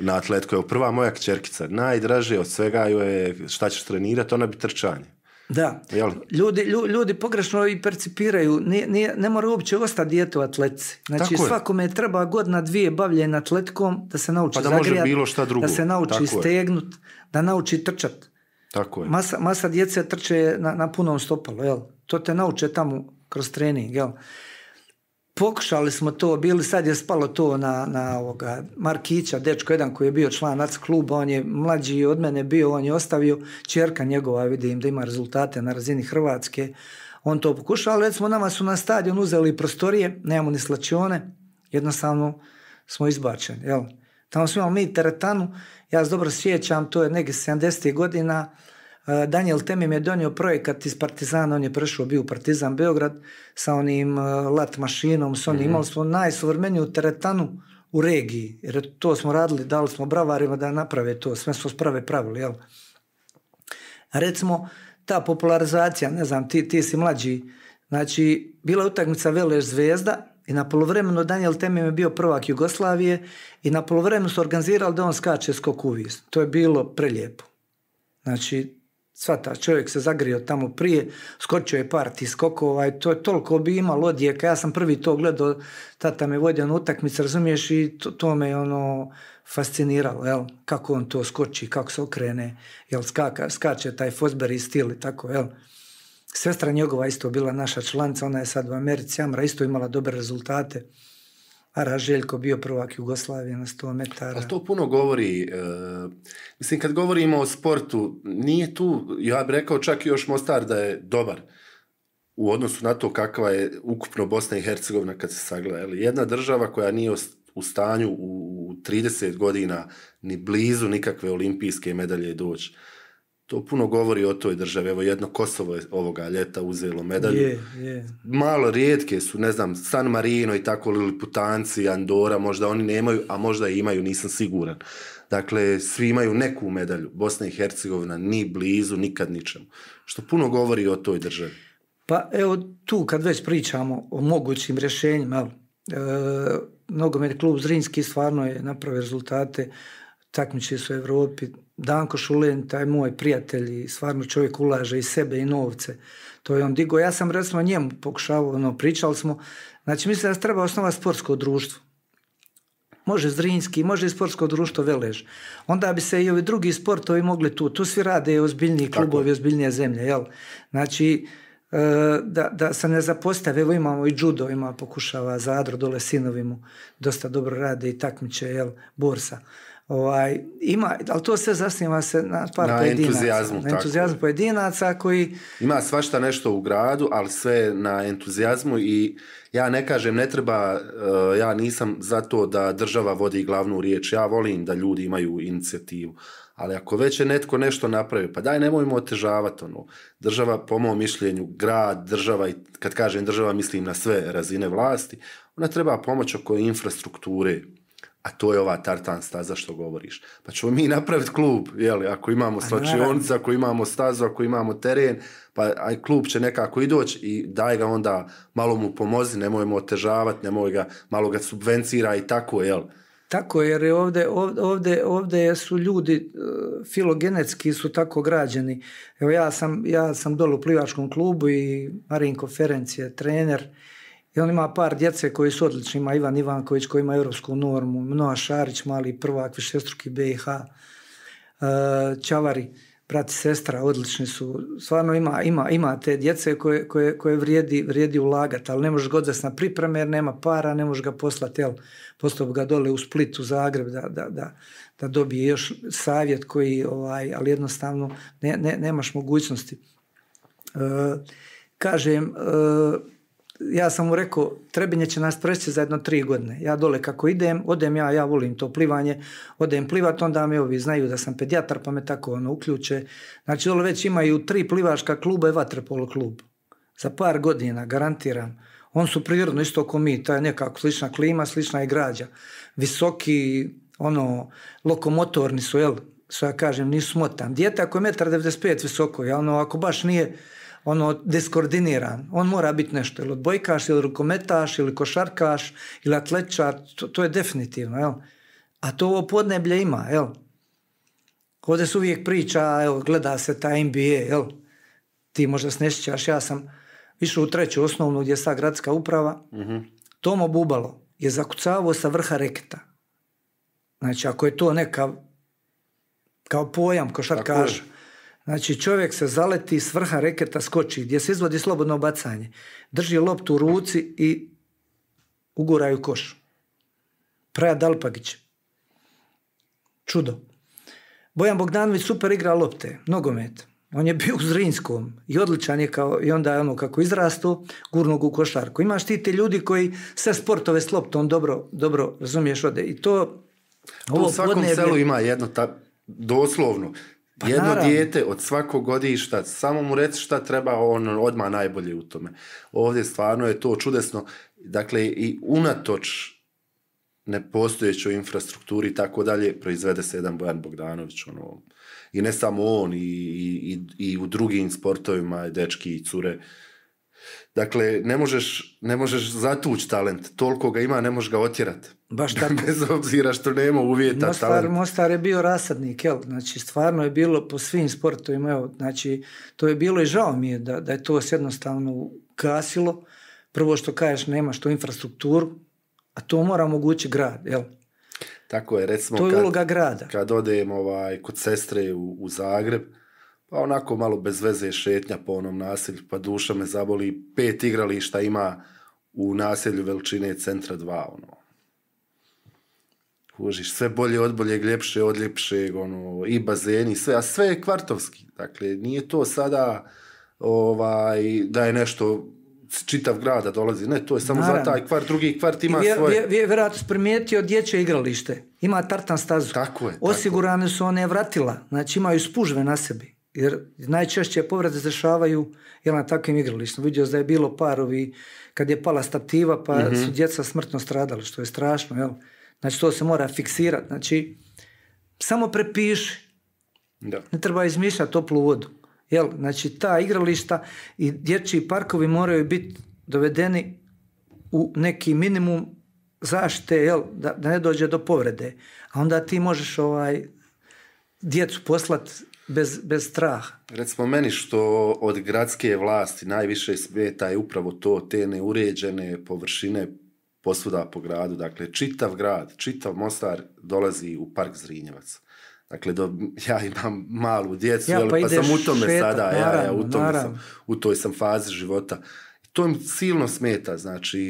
na atletku. Evo, prva moja kćerkica, najdraže od svega joj je šta ćeš trenirati, ona bi trčanje. Da, Jel? ljudi, ljudi pogrešno i percipiraju, ne mora uopće ostati dijete u atletci Znači svakome je. treba godina dvije bavljenja atletkom da se nauči pa da bilo šta drugo. da se nauči stegnut, da nauči trčat. Tako je. Masa, masa djece trče na, na punom stopalu, jel? To te nauče tamo kroz trening, jel? Pokušali smo to, bili sad je spalo to na, na ovoga Markića, dečko jedan koji je bio članac kluba, on je mlađi od mene bio, on je ostavio, čerka njegova vidim da ima rezultate na razini Hrvatske, on to pokušao, ali recimo nama su na stadion uzeli prostorije, nemamo ni slačione, jednostavno smo izbačeni, jel? Tamo smo imali mi teretanu, ja se dobro sjećam, to je negdje 70. godina, e, Daniel Temim je donio projekat iz Partizana, on je prešao bio u Partizan Beograd sa onim e, lat mašinom, s onim, mhm. imali smo najsuvremeniju teretanu u regiji, jer to smo radili, dali smo bravarima da naprave to, sve smo sprave pravili, jel? Recimo, ta popularizacija, ne znam, ti, si mlađi, znači, bila je utakmica Velež Zvezda, i na polovremenu Daniel Temim je bio prvak Jugoslavije i na polovremenu su organizirali da on skače skok u To je bilo prelijepo. Znači, ta čovjek se zagrio tamo prije, skočio je par ti skokova i to je toliko bi imalo odjeka. Ja sam prvi to gledao, tata me vodio na utakmic razumiješ, i to, me je ono fasciniralo, jel? Kako on to skoči, kako se okrene, jel skaka, skače taj Fosberi stil i tako, jel? Sestra njegova isto bila naša članica, ona je sad u Americi, Amra isto imala dobre rezultate. Ara Željko bio prvak Jugoslavije na 100 metara. Ali to puno govori, e, mislim kad govorimo o sportu, nije tu, ja bih rekao čak još Mostar da je dobar u odnosu na to kakva je ukupno Bosna i Hercegovina kad se sagleda. Jedna država koja nije u stanju u 30 godina ni blizu nikakve olimpijske medalje doći to puno govori o toj državi. Evo jedno Kosovo je ovoga ljeta uzelo medalju. Je, je. Malo rijetke su, ne znam, San Marino i tako Liliputanci, Andora, možda oni nemaju, a možda i imaju, nisam siguran. Dakle, svi imaju neku medalju. Bosna i Hercegovina ni blizu, nikad ničemu. Što puno govori o toj državi. Pa evo tu kad već pričamo o mogućim rješenjima, e, nogomet klub Zrinski stvarno je napravio rezultate, takmiče su u Europi, Danko Šulen, taj moj prijatelj stvarno čovjek ulaže i sebe i novce. To je on digo. Ja sam recimo njemu pokušavao, ono, pričali smo. Znači mislim da treba osnovati sportsko društvo. Može Zrinski, može i sportsko društvo Velež. Onda bi se i ovi drugi sportovi mogli tu. Tu svi rade ozbiljniji klubovi, ozbiljnije zemlje. Jel? Znači, e, da, da se ne zapostave. Evo imamo i judo, ima pokušava Zadro, dole sinovi mu dosta dobro rade i takmiče, jel, borsa. Ovaj, ima, ali to sve zasniva se na par na pojedinaca. Entuzijazmu, entuzijazmu pojedinaca koji... Ima svašta nešto u gradu, ali sve na entuzijazmu i ja ne kažem, ne treba, eh, ja nisam za to da država vodi glavnu riječ. Ja volim da ljudi imaju inicijativu. Ali ako već je netko nešto napravio, pa daj nemojmo otežavati ono. Država, po mom mišljenju, grad, država, i kad kažem država mislim na sve razine vlasti, ona treba pomoć oko infrastrukture, a to je ova tartan staza što govoriš. Pa ćemo mi napraviti klub, jeli, ako imamo slačionicu, ako imamo stazu, ako imamo teren, pa aj klub će nekako i doći i daj ga onda, malo mu pomozi, nemoj mu otežavati, nemoj ga, malo ga subvencira i tako, jel? Tako, jer je ovdje, ovdje, ovdje su ljudi e, filogenetski su tako građeni. Evo ja sam, ja sam dole u plivačkom klubu i Marinko Ferenc je trener i on ima par djece koji su odlični, ima Ivan Ivanković koji ima europsku normu, Mnoa Šarić, mali prvak, višestruki BiH, e, Čavari, brat i sestra, odlični su. Stvarno ima, ima, ima te djece koje, koje, koje vrijedi, vrijedi ulagati, ali ne možeš godzas na pripreme jer nema para, ne možeš ga poslati, jel, poslao ga dole u Splitu, Zagreb da, da, da, da dobije još savjet koji, ovaj, ali jednostavno ne, ne, nemaš mogućnosti. E, kažem, e, ja sam mu rekao, Trebinje će nas preći za jedno tri godine. Ja dole kako idem, odem ja, ja volim to plivanje, odem plivat, onda mi ovi znaju da sam pedijatar, pa me tako ono uključe. Znači dole već imaju tri plivaška kluba i vatrepolo klub. Za par godina, garantiram. On su prirodno isto ko mi, to je nekako slična klima, slična i građa. Visoki, ono, lokomotorni su, jel? Što kažem, nisu motan. Dijete ako je 1,95 visoko, ja ono, ako baš nije ono deskoordiniran, On mora biti nešto, ili odbojkaš, ili rukometaš, ili košarkaš, ili atlečar, to, je definitivno, jel? A to ovo podneblje ima, jel? Ovdje se uvijek priča, evo, gleda se ta NBA, jel? Ti možda se ne ja sam išao u treću osnovnu gdje je sad gradska uprava. Mhm. Tomo Bubalo je zakucavao sa vrha reketa. Znači, ako je to neka kao pojam košarkaš, Znači čovjek se zaleti s vrha reketa skoči gdje se izvodi slobodno bacanje. Drži loptu u ruci i uguraju koš. Praja Dalpagić. Čudo. Bojan Bogdanović super igra lopte, nogomet. On je bio u Zrinskom i odličan je kao, i onda je ono kako izrastu, gurnog u košarku. Imaš ti te ljudi koji sve sportove s loptom dobro, dobro razumiješ ode. I to, u svakom selu ima jedno ta, doslovno pa Jedno dijete od svakog godišta, samo mu reci šta treba, on odmah najbolje u tome. Ovdje stvarno je to čudesno. Dakle, i unatoč nepostojećoj infrastrukturi i tako dalje, proizvede se jedan Bojan Bogdanović. Ono. I ne samo on, i, i, i u drugim sportovima, dečki i cure Dakle, ne možeš, ne možeš zatući talent. Toliko ga ima, ne možeš ga otjerati. Baš tako. Bez obzira što nema uvjeta Mostar, talent. Mostar je bio rasadnik, jel? Znači, stvarno je bilo po svim sportovima, evo, znači, to je bilo i žao mi je da, da je to se jednostavno gasilo. Prvo što kažeš, nemaš tu infrastrukturu, a to mora mogući grad, jel? Tako je, recimo... To je uloga grada. Kad odem ovaj, kod sestre u, u Zagreb, pa onako malo bez veze šetnja po onom naselju, pa duša me zaboli, pet igrališta ima u naselju veličine centra dva. ono. Kužiš, sve bolje od boljeg, ljepše od ljepšeg, ono, i bazeni, sve, a sve je kvartovski. Dakle, nije to sada ovaj, da je nešto čitav grada dolazi. Ne, to je samo za taj kvart, drugi kvart ima I Vi vjerojatno primijetio dječje igralište. Ima tartan stazu. Tako je. Osigurane tako. su one vratila. Znači imaju spužve na sebi. Jer najčešće povrede se jel, na takvim igralištima. Vidio da je bilo parovi kad je pala stativa pa mhm. su djeca smrtno stradali, što je strašno. Jel? Znači to se mora fiksirati. Znači, samo prepiši. Da. Ne treba izmišljati toplu vodu. Jel? Znači ta igrališta i dječji parkovi moraju biti dovedeni u neki minimum zaštite, jel? Da, da ne dođe do povrede. A onda ti možeš ovaj, djecu poslati bez, bez straha. Recimo meni što od gradske vlasti najviše smeta je upravo to, te neuređene površine posvuda po gradu. Dakle, čitav grad, čitav Mostar dolazi u park Zrinjevac. Dakle, do, ja imam malu djecu, ja, pa, pa, sam u tome sada, ja, ja, u, sam, u toj sam fazi života. to im silno smeta, znači,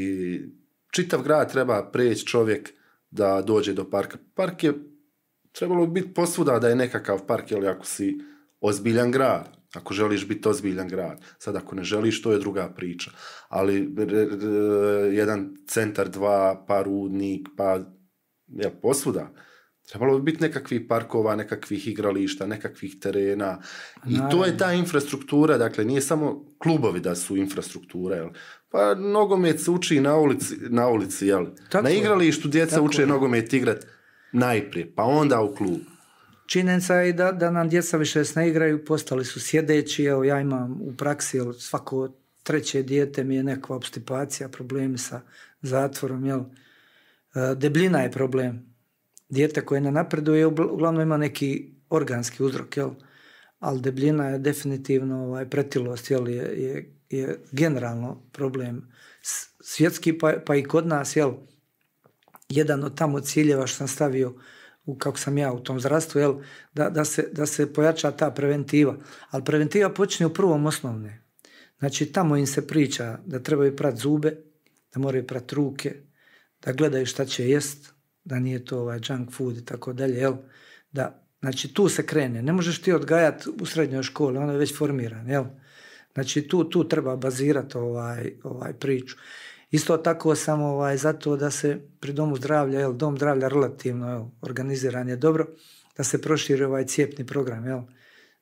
čitav grad treba preći čovjek da dođe do parka. Park je trebalo bi biti posvuda da je nekakav park, jel, ako si ozbiljan grad, ako želiš biti ozbiljan grad. Sad ako ne želiš, to je druga priča. Ali jedan centar, dva, pa rudnik, pa ja, posvuda. Trebalo bi biti nekakvih parkova, nekakvih igrališta, nekakvih terena. I to je ta infrastruktura, dakle nije samo klubovi da su infrastruktura, jel? Pa nogomet se uči na ulici, na ulici, jel? na igralištu djeca uče nogomet igrati najprije, pa onda u klub. Činjenica je da, da nam djeca više ne igraju, postali su sjedeći, evo ja imam u praksi, jel, svako treće dijete mi je nekakva obstipacija, problemi sa zatvorom, jel. E, debljina je problem. Dijete koje ne napreduje, uglavnom ima neki organski uzrok, jel. Ali debljina je definitivno ovaj, pretilost, jel, je, je, je generalno problem svjetski, pa, pa i kod nas, jel jedan od tamo ciljeva što sam stavio u kako sam ja u tom zdravstvu, jel, da, da, se, da se pojača ta preventiva. Ali preventiva počne u prvom osnovne. Znači tamo im se priča da trebaju prat zube, da moraju prat ruke, da gledaju šta će jest, da nije to ovaj junk food i tako dalje, jel? Da, znači tu se krene. Ne možeš ti odgajati u srednjoj školi, ono je već formiran jel? Znači tu, tu treba bazirati ovaj, ovaj priču. Isto tako sam ovaj, zato da se pri domu zdravlja, jel, dom zdravlja relativno jel, organiziran je dobro, da se proširi ovaj cijepni program. Jel.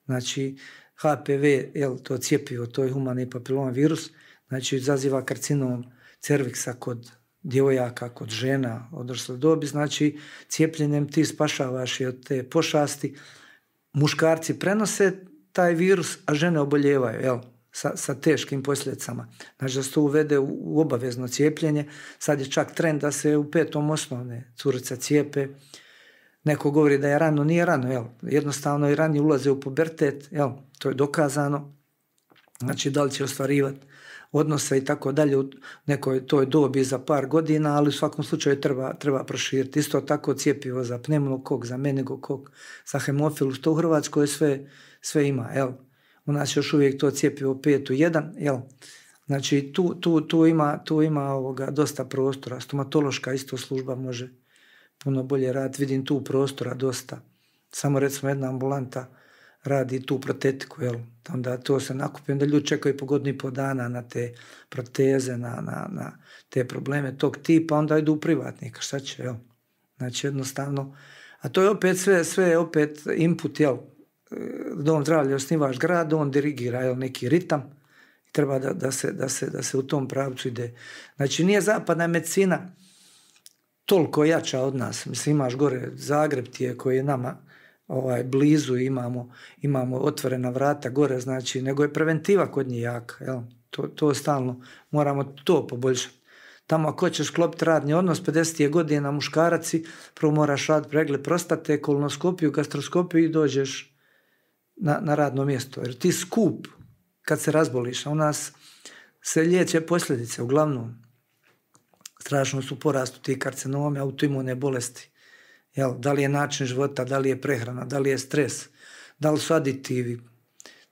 Znači, HPV, jel, to cijepivo, to je humani papilon virus, znači izaziva karcinom cerviksa kod djevojaka, kod žena odrasle dobi, znači cijepljenjem ti spašavaš i od te pošasti. Muškarci prenose taj virus, a žene oboljevaju, jel? sa, sa teškim posljedicama. Znači da se to uvede u, obavezno cijepljenje. Sad je čak trend da se u petom osnovne curica cijepe. Neko govori da je rano, nije rano. Jel? Jednostavno i rani ulaze u pubertet. Jel? To je dokazano. Znači da li će ostvarivati odnose i tako dalje u nekoj toj dobi za par godina, ali u svakom slučaju treba, treba proširiti. Isto tako cijepivo za pneumokok, za meningokok, za hemofilus, to u Hrvatskoj sve, sve ima. Evo, u nas još uvijek to cjepivo 5 u jedan, jel? Znači tu, tu, tu ima, tu ima ovoga dosta prostora, stomatološka isto služba može puno bolje raditi, vidim tu prostora dosta. Samo recimo jedna ambulanta radi tu protetiku, jel? Onda to se nakupi, onda ljudi čekaju po godinu i po dana na te proteze, na, na, na te probleme tog tipa, onda idu u privatnika, šta će, jel? Znači jednostavno, a to je opet sve, sve je opet input, jel? dom zdravlja osnivaš grad, on dirigira jel, neki ritam i treba da, da, se, da, se, da se u tom pravcu ide. Znači nije zapadna medicina toliko jača od nas. Mislim imaš gore Zagreb ti je koji je nama ovaj, blizu, imamo, imamo otvorena vrata gore, znači nego je preventiva kod njih jaka. To, to stalno moramo to poboljšati tamo ako ćeš klopiti radni odnos, 50 je godina muškaraci, prvo moraš raditi pregled prostate, kolonoskopiju, gastroskopiju i dođeš na, na radno mjesto. Jer ti skup kad se razboliš, u nas se liječe posljedice uglavnom. Strašno su porastu ti karcinome, autoimune bolesti. Jel, da li je način života, da li je prehrana, da li je stres, da li su aditivi.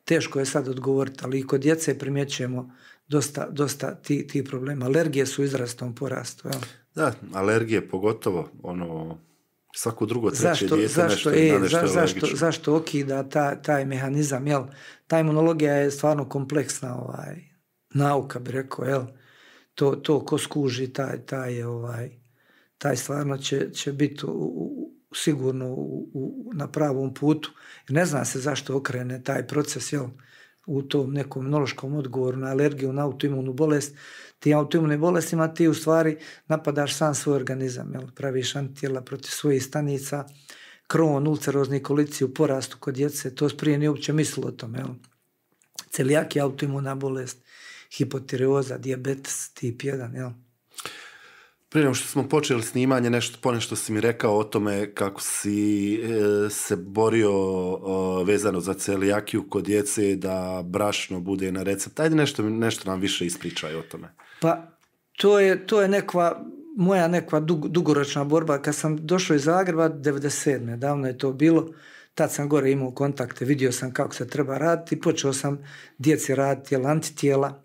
Teško je sad odgovoriti, ali i kod djece primjećujemo dosta, dosta ti, ti problema. Alergije su izrastom porastu. Jel? Da, alergije pogotovo, ono, svako drugo treće zašto, dijete zašto, e, zašto, zašto okida ta, taj mehanizam, jel? Ta imunologija je stvarno kompleksna ovaj, nauka, bi rekao, jel? To, to ko skuži, taj, taj, ovaj, taj stvarno će, će biti sigurno u, na pravom putu. Ne zna se zašto okrene taj proces, jel? u tom nekom imunološkom odgovoru na alergiju, na autoimunu bolest, ti autoimune bolestima ti u stvari napadaš sam svoj organizam, jel? praviš antijela protiv svojih stanica, kron, ulcerozni kolici u porastu kod djece, to prije nije uopće mislilo o tom, Jel? Celijak je autoimuna bolest, hipotireoza, diabetes tip 1, jel? Prije nego što smo počeli snimanje, nešto, ponešto si mi rekao o tome kako si e, se borio vezano za celijakiju kod djece da brašno bude na recept. Ajde nešto, nešto nam više ispričaj o tome. Pa to je, to je nekva moja nekva dug, dugoročna borba. Kad sam došao iz Zagreba, 97. davno je to bilo, tad sam gore imao kontakte, vidio sam kako se treba raditi, počeo sam djeci raditi antitijela,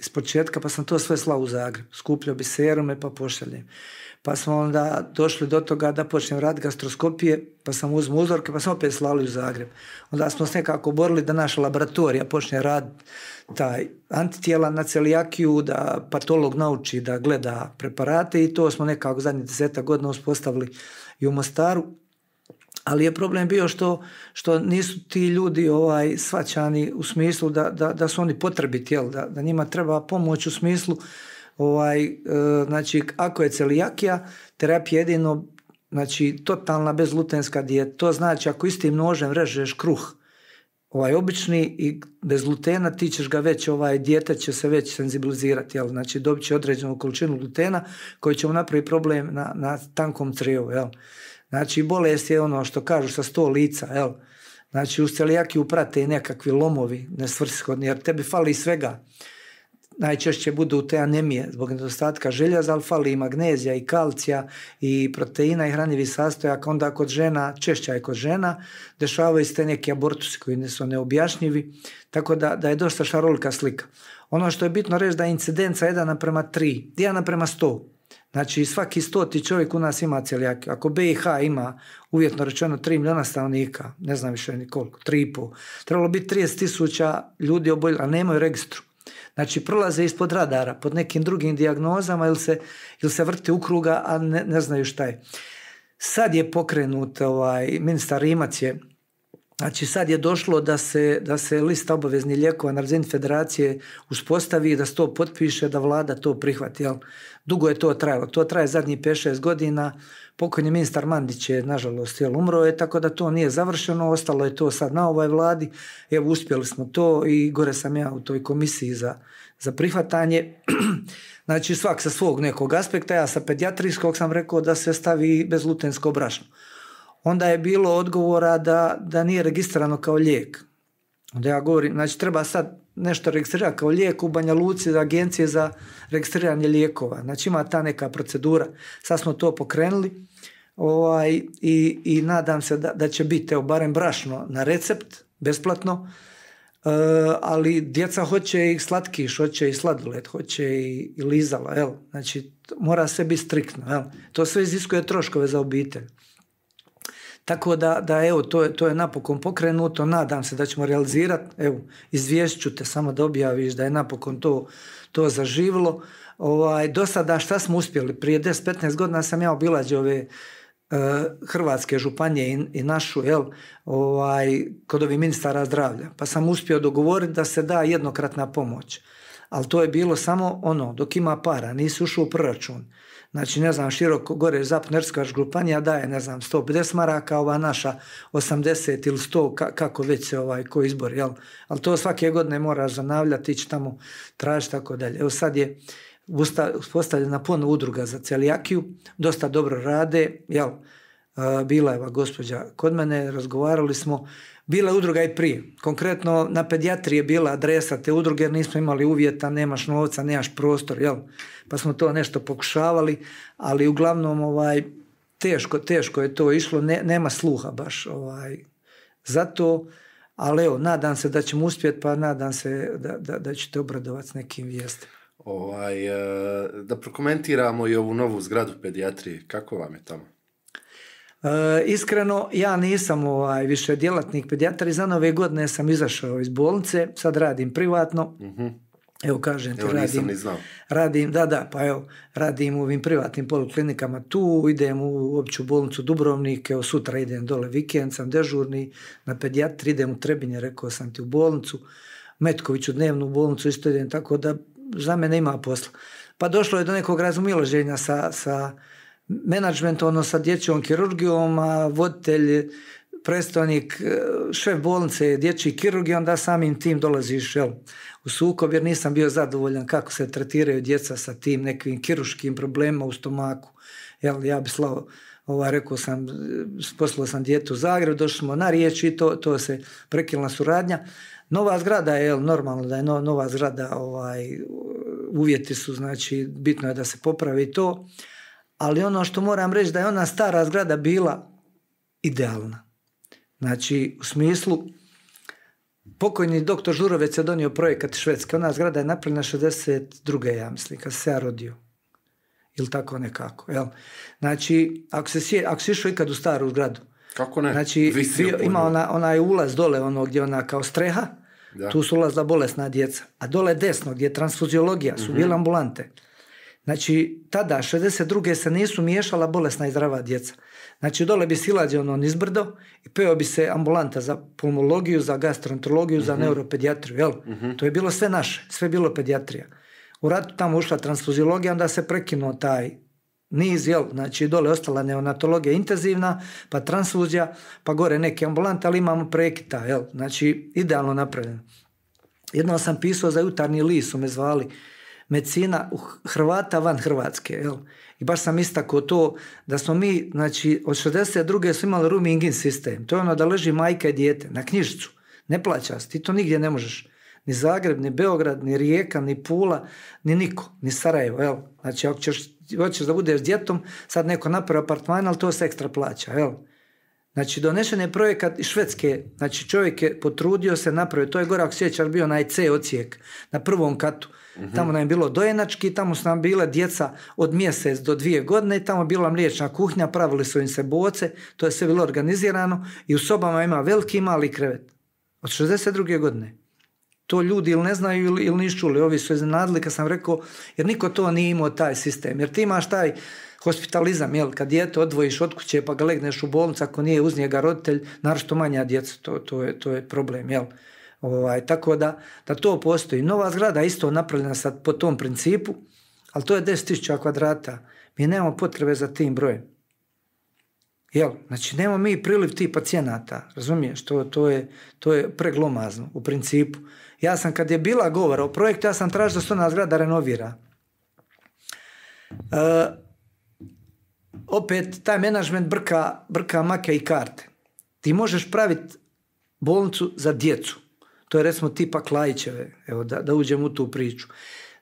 s početka, pa sam to sve slao u Zagreb. Skupljao bi serume, pa pošaljem. Pa smo onda došli do toga da počnem rad gastroskopije, pa sam uzmu uzorke, pa sam opet slali u Zagreb. Onda smo se nekako borili da naša laboratorija počne rad taj antitijela na celijakiju, da patolog nauči da gleda preparate i to smo nekako zadnjih deseta godina uspostavili i u Mostaru ali je problem bio što, što nisu ti ljudi ovaj svaćani u smislu da, da, da su oni potrebiti, jel? Da, da njima treba pomoć u smislu ovaj, e, znači ako je celijakija, terapija jedino znači totalna bezlutenska dijeta. To znači ako istim nožem režeš kruh, ovaj obični i bez glutena ti ćeš ga već, ovaj dijete će se već senzibilizirati, jel? znači dobit će određenu količinu glutena koji će mu napraviti problem na, na tankom crijevu. Jel? Znači, bolest je ono što kažu sa sto lica, jel? Znači, u celijaki uprate i nekakvi lomovi nesvrshodni, jer tebi fali svega. Najčešće budu te anemije zbog nedostatka željeza, ali fali i magnezija i kalcija i proteina i hranjivi sastojak, Onda kod žena, češća je kod žena, dešavaju se te neki abortusi koji ne su neobjašnjivi. Tako da, da je dosta šarolika slika. Ono što je bitno reći da je incidenca 1 prema 3, 1 prema 100. Znači svaki stoti čovjek u nas ima celijak. Ako BiH ima uvjetno rečeno 3 milijuna stanovnika, ne znam više ni koliko, 3,5, trebalo biti 30 tisuća ljudi oboljeli, a nemaju registru. Znači prolaze ispod radara pod nekim drugim dijagnozama ili se, ili se vrti u kruga, a ne, ne znaju šta je. Sad je pokrenut, ovaj, ministar Rimac je Znači sad je došlo da se, da se lista obaveznih lijekova na razini federacije uspostavi, da se to potpiše, da vlada to prihvati. Jel? Dugo je to trajalo. To traje zadnjih 5-6 godina. Pokojni ministar Mandić je, nažalost, jel, umro je, tako da to nije završeno. Ostalo je to sad na ovoj vladi. Evo, uspjeli smo to i gore sam ja u toj komisiji za, za prihvatanje. znači, svak sa svog nekog aspekta. Ja sa pedijatrijskog sam rekao da se stavi bezlutensko brašno onda je bilo odgovora da, da nije registrano kao lijek. Onda ja govorim, znači treba sad nešto registrirati kao lijek u Banja Luci za agencije za registriranje lijekova. Znači ima ta neka procedura. Sad smo to pokrenuli ovaj, i, i nadam se da, da će biti, evo, barem brašno na recept, besplatno, e, ali djeca hoće i slatkiš, hoće i sladoled, hoće i, i lizala, Znači, mora sve biti striktno, jel? To sve iziskuje troškove za obitelj. Tako da, da evo, to je, to je napokon pokrenuto, nadam se da ćemo realizirati, evo, izvješću te samo da objaviš da je napokon to, to zaživilo. Ovaj, do sada šta smo uspjeli? Prije 10-15 godina sam ja obilađao ove e, Hrvatske županije i, našu jel, ovaj, kod ovih ministara zdravlja. Pa sam uspio dogovoriti da se da jednokratna pomoć. Ali to je bilo samo ono, dok ima para, nisi ušao u proračun. Znači, ne znam, široko gore Zapnerska županija daje, ne znam, 150 maraka, ova naša 80 ili 100, kako već se ovaj, ko izbor, jel? Ali to svake godine mora zanavljati, ići tamo, tražiti, tako dalje. Evo sad je uspostavljena puno udruga za celijakiju, dosta dobro rade, jel? Bila je ova gospođa kod mene, razgovarali smo, bila je udruga i prije. Konkretno na pedijatri je bila adresa te udruge jer nismo imali uvjeta, nemaš novca, nemaš prostor, jel? Pa smo to nešto pokušavali, ali uglavnom ovaj, teško, teško je to išlo, nema sluha baš ovaj, zato, ali evo, nadam se da ćemo uspjeti, pa nadam se da, da, da ćete obradovati s nekim vijestima. Ovaj, eh, da prokomentiramo i ovu novu zgradu pedijatrije, kako vam je tamo? E, iskreno, ja nisam ovaj, više djelatnik pedijatra i za nove godine sam izašao iz bolnice, sad radim privatno. Mhm. Evo kažem ti, evo, radim, ni radim, da, da, pa evo, radim u ovim privatnim poliklinikama tu, idem u opću bolnicu Dubrovnik, evo sutra idem dole vikend, sam dežurni na pedijatri, idem u Trebinje, rekao sam ti u bolnicu, Metkoviću dnevnu bolnicu isto idem, tako da za mene ima posla. Pa došlo je do nekog razumiloženja sa, sa menadžment, ono sa dječjom kirurgijom, a voditelj, predstavnik, e, šef bolnice je dječji kirurg onda samim tim dolazi u sukob jer nisam bio zadovoljan kako se tretiraju djeca sa tim nekim kiruškim problemima u stomaku. Jel, ja bi slao ovaj, rekao sam, poslao sam djetu u Zagreb, došli smo na riječ i to, to se prekinula suradnja. Nova zgrada je, jel, normalno da je nova zgrada, ovaj, uvjeti su, znači, bitno je da se popravi to ali ono što moram reći da je ona stara zgrada bila idealna. Znači, u smislu, pokojni doktor Žurovec je donio projekat Švedske. Ona zgrada je napravljena 62. ja mislim, kad se ja rodio. Ili tako nekako. Jel? Znači, ako se, ako si išao ikad u staru zgradu, kako ne? Znači, ima ona, onaj ulaz dole, ono gdje ona kao streha, tu su ulazila bolesna djeca. A dole desno, gdje je transfuziologija, su mm bile ambulante. Znači, tada, 62. se nisu miješala bolesna i zdrava djeca. Znači, dole bi silađe on nizbrdo i peo bi se ambulanta za pulmologiju, za gastroenterologiju, za mhm. neuropedijatriju, jel? Mhm. To je bilo sve naše, sve bilo pedijatrija. U ratu tamo ušla transfuziologija, onda se prekinuo taj niz, jel? Znači, dole ostala neonatologija intenzivna, pa transfuzija, pa gore neke ambulante, ali imamo prekita, jel? Znači, idealno napravljeno. Jednom sam pisao za jutarnji list, su me zvali medicina Hrvata van Hrvatske. Jel? I baš sam istako to da smo mi, znači, od 62. smo imali rooming sistem. To je ono da leži majka i dijete na knjižicu. Ne plaća se, ti to nigdje ne možeš. Ni Zagreb, ni Beograd, ni Rijeka, ni Pula, ni niko, ni Sarajevo. Jel? Znači, ako ćeš, hoćeš da budeš djetom, sad neko napravi apartman, ali to se ekstra plaća. Jel? Znači, donesen je projekat iz Švedske. Znači, čovjek je potrudio se napravio. To je Gorak Sjećar bio na C ocijek na prvom katu. Mhm. Tamo nam je bilo dojenački, tamo su nam bila djeca od mjesec do dvije godine tamo je bila mliječna kuhnja, pravili su im se boce, to je sve bilo organizirano i u sobama ima veliki i mali krevet. Od 62. godine. To ljudi ili ne znaju ili, ili nisu čuli. Ovi su iznenadili kad sam rekao, jer niko to nije imao taj sistem. Jer ti imaš taj hospitalizam, jel, kad dijete odvojiš od kuće pa ga legneš u bolnicu, ako nije uz njega roditelj, naročito manja djeca, to, to, je, to je problem, jel. Ovaj, tako da, da to postoji. Nova zgrada isto napravljena sad po tom principu, ali to je 10.000 kvadrata. Mi nemamo potrebe za tim brojem. Jel? Znači, nemamo mi priliv tih pacijenata, razumiješ? To, to, je, to je preglomazno u principu. Ja sam, kad je bila govora o projektu, ja sam tražio da se ona zgrada renovira. E, opet taj menadžment brka, brka make i karte. Ti možeš praviti bolnicu za djecu. To je recimo tipa Klajićeve, evo da, da uđem u tu priču.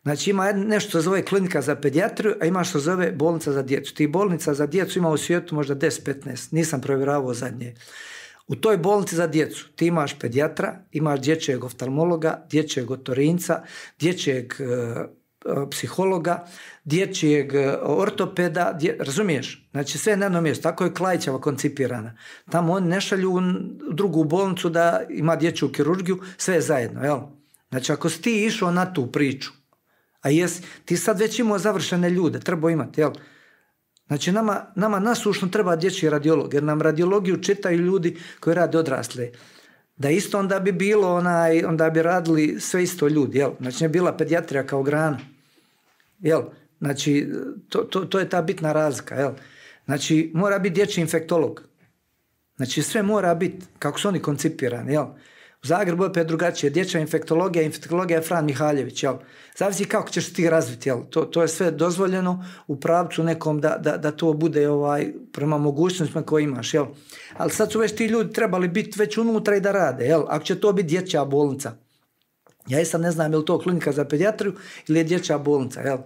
Znači ima nešto što zove klinika za pedijatriju, a ima što zove bolnica za djecu. Ti bolnica za djecu ima u svijetu možda 10-15, nisam provjeravao zadnje. U toj bolnici za djecu ti imaš pedijatra, imaš dječjeg oftalmologa, dječjeg otorinca, dječjeg e, E, psihologa, dječjeg e, ortopeda, razumiješ? Znači sve na jednom mjestu, tako je Klajićeva koncipirana. Tamo oni ne šalju u drugu bolnicu da ima dječju kirurgiju, sve je zajedno, jel? Znači ako si ti išao na tu priču, a jes, ti sad već imao završene ljude, treba imati, jel? Znači nama, nama nasušno treba dječji radiolog, jer nam radiologiju čitaju ljudi koji rade odrasle da isto onda bi bilo onaj, onda bi radili sve isto ljudi, jel? Znači je bila pedijatrija kao grana. Jel? Znači, to, to, to je ta bitna razlika. Jel? Znači, mora biti dječji infektolog. Znači, sve mora biti kako su oni koncipirani. Jel? U Zagrebu je opet drugačije. Dječja infektologija, infektologija je Fran Mihaljević. Jel? Zavisi kako ćeš ti razviti. Jel? To, to je sve dozvoljeno u pravcu nekom da, da, da to bude ovaj, prema mogućnostima koje imaš. Jel? Ali sad su već ti ljudi trebali biti već unutra i da rade. Jel? Ako će to biti dječja bolnica ja sad ne znam je li to klinika za pedijatriju ili je dječja bolnica, jel?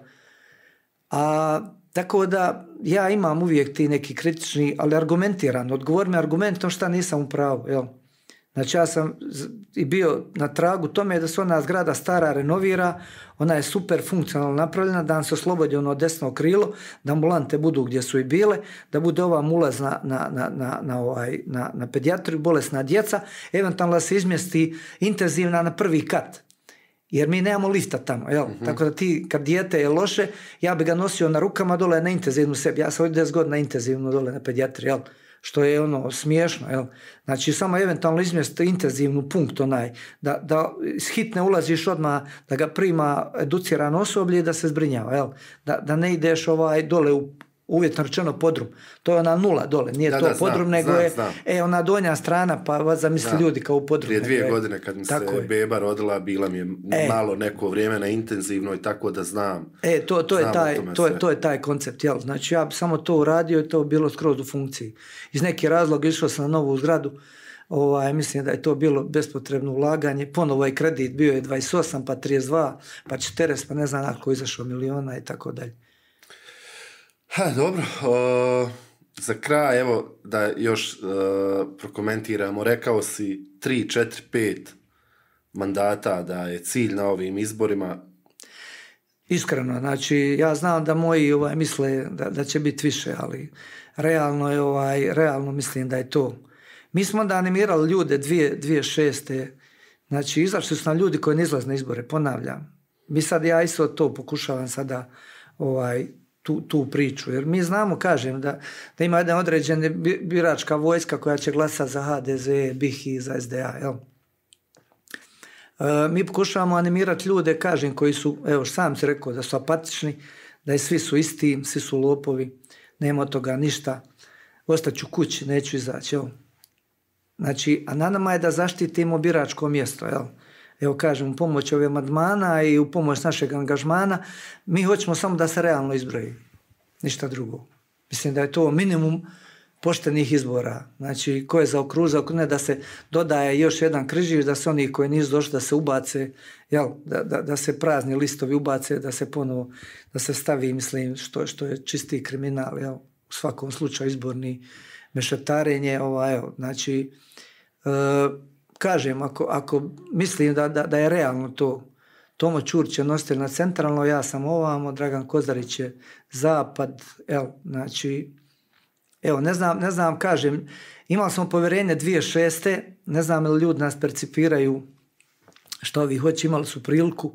A, tako da ja imam uvijek ti neki kritični, ali argumentiran. Odgovor mi argumentom šta nisam u pravu, jel? Znači ja sam i bio na tragu tome da se ona zgrada stara renovira, ona je super funkcionalno napravljena, da nam se oslobodi ono desno krilo, da ambulante budu gdje su i bile, da bude ova ulaz na, na, na, na, ovaj, na, na pedijatriju, bolesna djeca, eventualno da se izmjesti intenzivna na prvi kat jer mi nemamo lifta tamo, jel? mm Tako da ti, kad dijete je loše, ja bi ga nosio na rukama dole na intenzivnu sebi. Ja sam ovdje 10 godina intenzivno dole na pedijatri, jel? Što je ono smiješno, jel? Znači, samo eventualno izmjest intenzivnu punkt onaj, da, da hitne ulaziš odmah, da ga prima educirano osoblje i da se zbrinjava, jel? Da, da ne ideš ovaj dole u uvjetno rečeno podrum. To je ona nula dole, nije to podrum, nego je E, ona donja strana, pa vas zamisli ljudi kao u podrum. Prije dvije e, godine kad mi se je. beba rodila, bila mi je e. malo neko vrijeme na intenzivno i tako da znam. E, to, to, je, taj, to, je, to je taj koncept, jel? Znači ja samo to uradio i to bilo skroz u funkciji. Iz nekih razloga išao sam na novu zgradu, ovaj, mislim da je to bilo bespotrebno ulaganje. Ponovo je kredit bio je 28, pa 32, pa 40, pa ne znam ako izašao miliona i tako dalje. Ha, dobro. za kraj, evo, da još e, prokomentiramo. Rekao si 3, 4, 5 mandata da je cilj na ovim izborima. Iskreno, znači, ja znam da moji ovaj, misle da, da će biti više, ali realno, je, ovaj, realno mislim da je to. Mi smo onda animirali ljude dvije šeste, Znači, izašli su nam ljudi koji ne izlaze na izbore, ponavljam. Mi sad, ja isto to pokušavam sada ovaj, tu, tu priču. Jer mi znamo, kažem, da, da ima jedna određena biračka vojska koja će glasa za HDZ, BiH i za SDA. Jel? E, mi pokušavamo animirati ljude, kažem, koji su, evo sam se rekao, da su apatični, da je svi su isti, svi su lopovi, nema toga ništa, ostaću kući, neću izaći. evo. Znači, a na nama je da zaštitimo biračko mjesto. Jel? evo kažem, u pomoć ove madmana i u pomoć našeg angažmana, mi hoćemo samo da se realno izbroji. Ništa drugo. Mislim da je to minimum poštenih izbora. Znači, ko je za ako ne, da se dodaje još jedan križić, da se oni koji nisu došli, da se ubace, jel, da, da, da se prazni listovi ubace, da se ponovo, da se stavi, mislim, što, što je čisti kriminal, jel, u svakom slučaju izborni mešetarenje, ovaj, evo, znači, e, kažem, ako, ako mislim da, da, da je realno to, Tomo Čurć je nositelj na centralno, ja sam ovamo, Dragan Kozarić je zapad, evo, znači, evo, ne znam, ne znam, kažem, imali smo povjerenje dvije šeste, Ne znam li ljudi nas percipiraju što vi hoće, imali su priliku.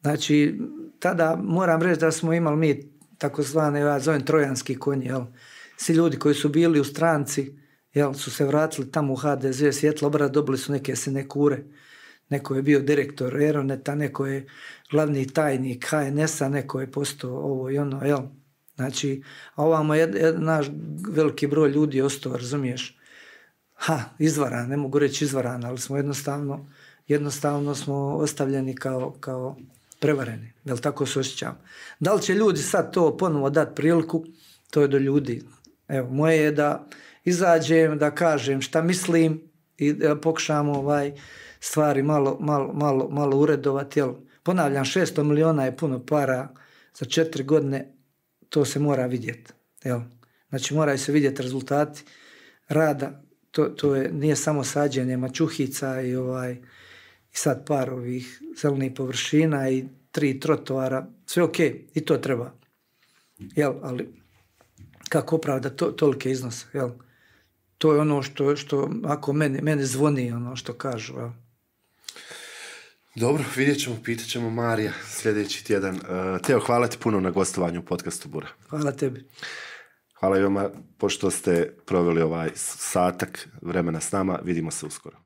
Znači, tada moram reći da smo imali mi takozvane, ja zovem trojanski konji, jel? Svi ljudi koji su bili u stranci, jel, su se vratili tamo u HDZ Svjetlobrad, dobili su neke sinekure. Neko je bio direktor Eroneta, neko je glavni tajnik HNS-a, neko je postao ovo i ono, jel? Znači, a ovamo je, naš veliki broj ljudi ostao, razumiješ? Ha, izvaran, ne mogu reći izvaran, ali smo jednostavno, jednostavno smo ostavljeni kao, kao prevareni, jel tako se osjećam. Da li će ljudi sad to ponovo dati priliku, to je do ljudi. Evo, moje je da izađem da kažem šta mislim i e, pokušam ovaj stvari malo, malo, malo, malo uredovati. Jel? Ponavljam, 600 miliona je puno para za četiri godine, to se mora vidjeti. Jel? Znači moraju se vidjeti rezultati rada, to, to je, nije samo sađenje mačuhica i ovaj i sad par ovih zelenih površina i tri trotoara, sve ok, i to treba. Jel, ali kako opravda to, tolike iznose, jel? to je ono što, što ako mene, mene zvoni, ono što kažu. Dobro, vidjet ćemo, pitat ćemo Marija sljedeći tjedan. E, Teo, hvala ti puno na gostovanju u podcastu Bura. Hvala tebi. Hvala i vama, pošto ste proveli ovaj satak vremena s nama. Vidimo se uskoro.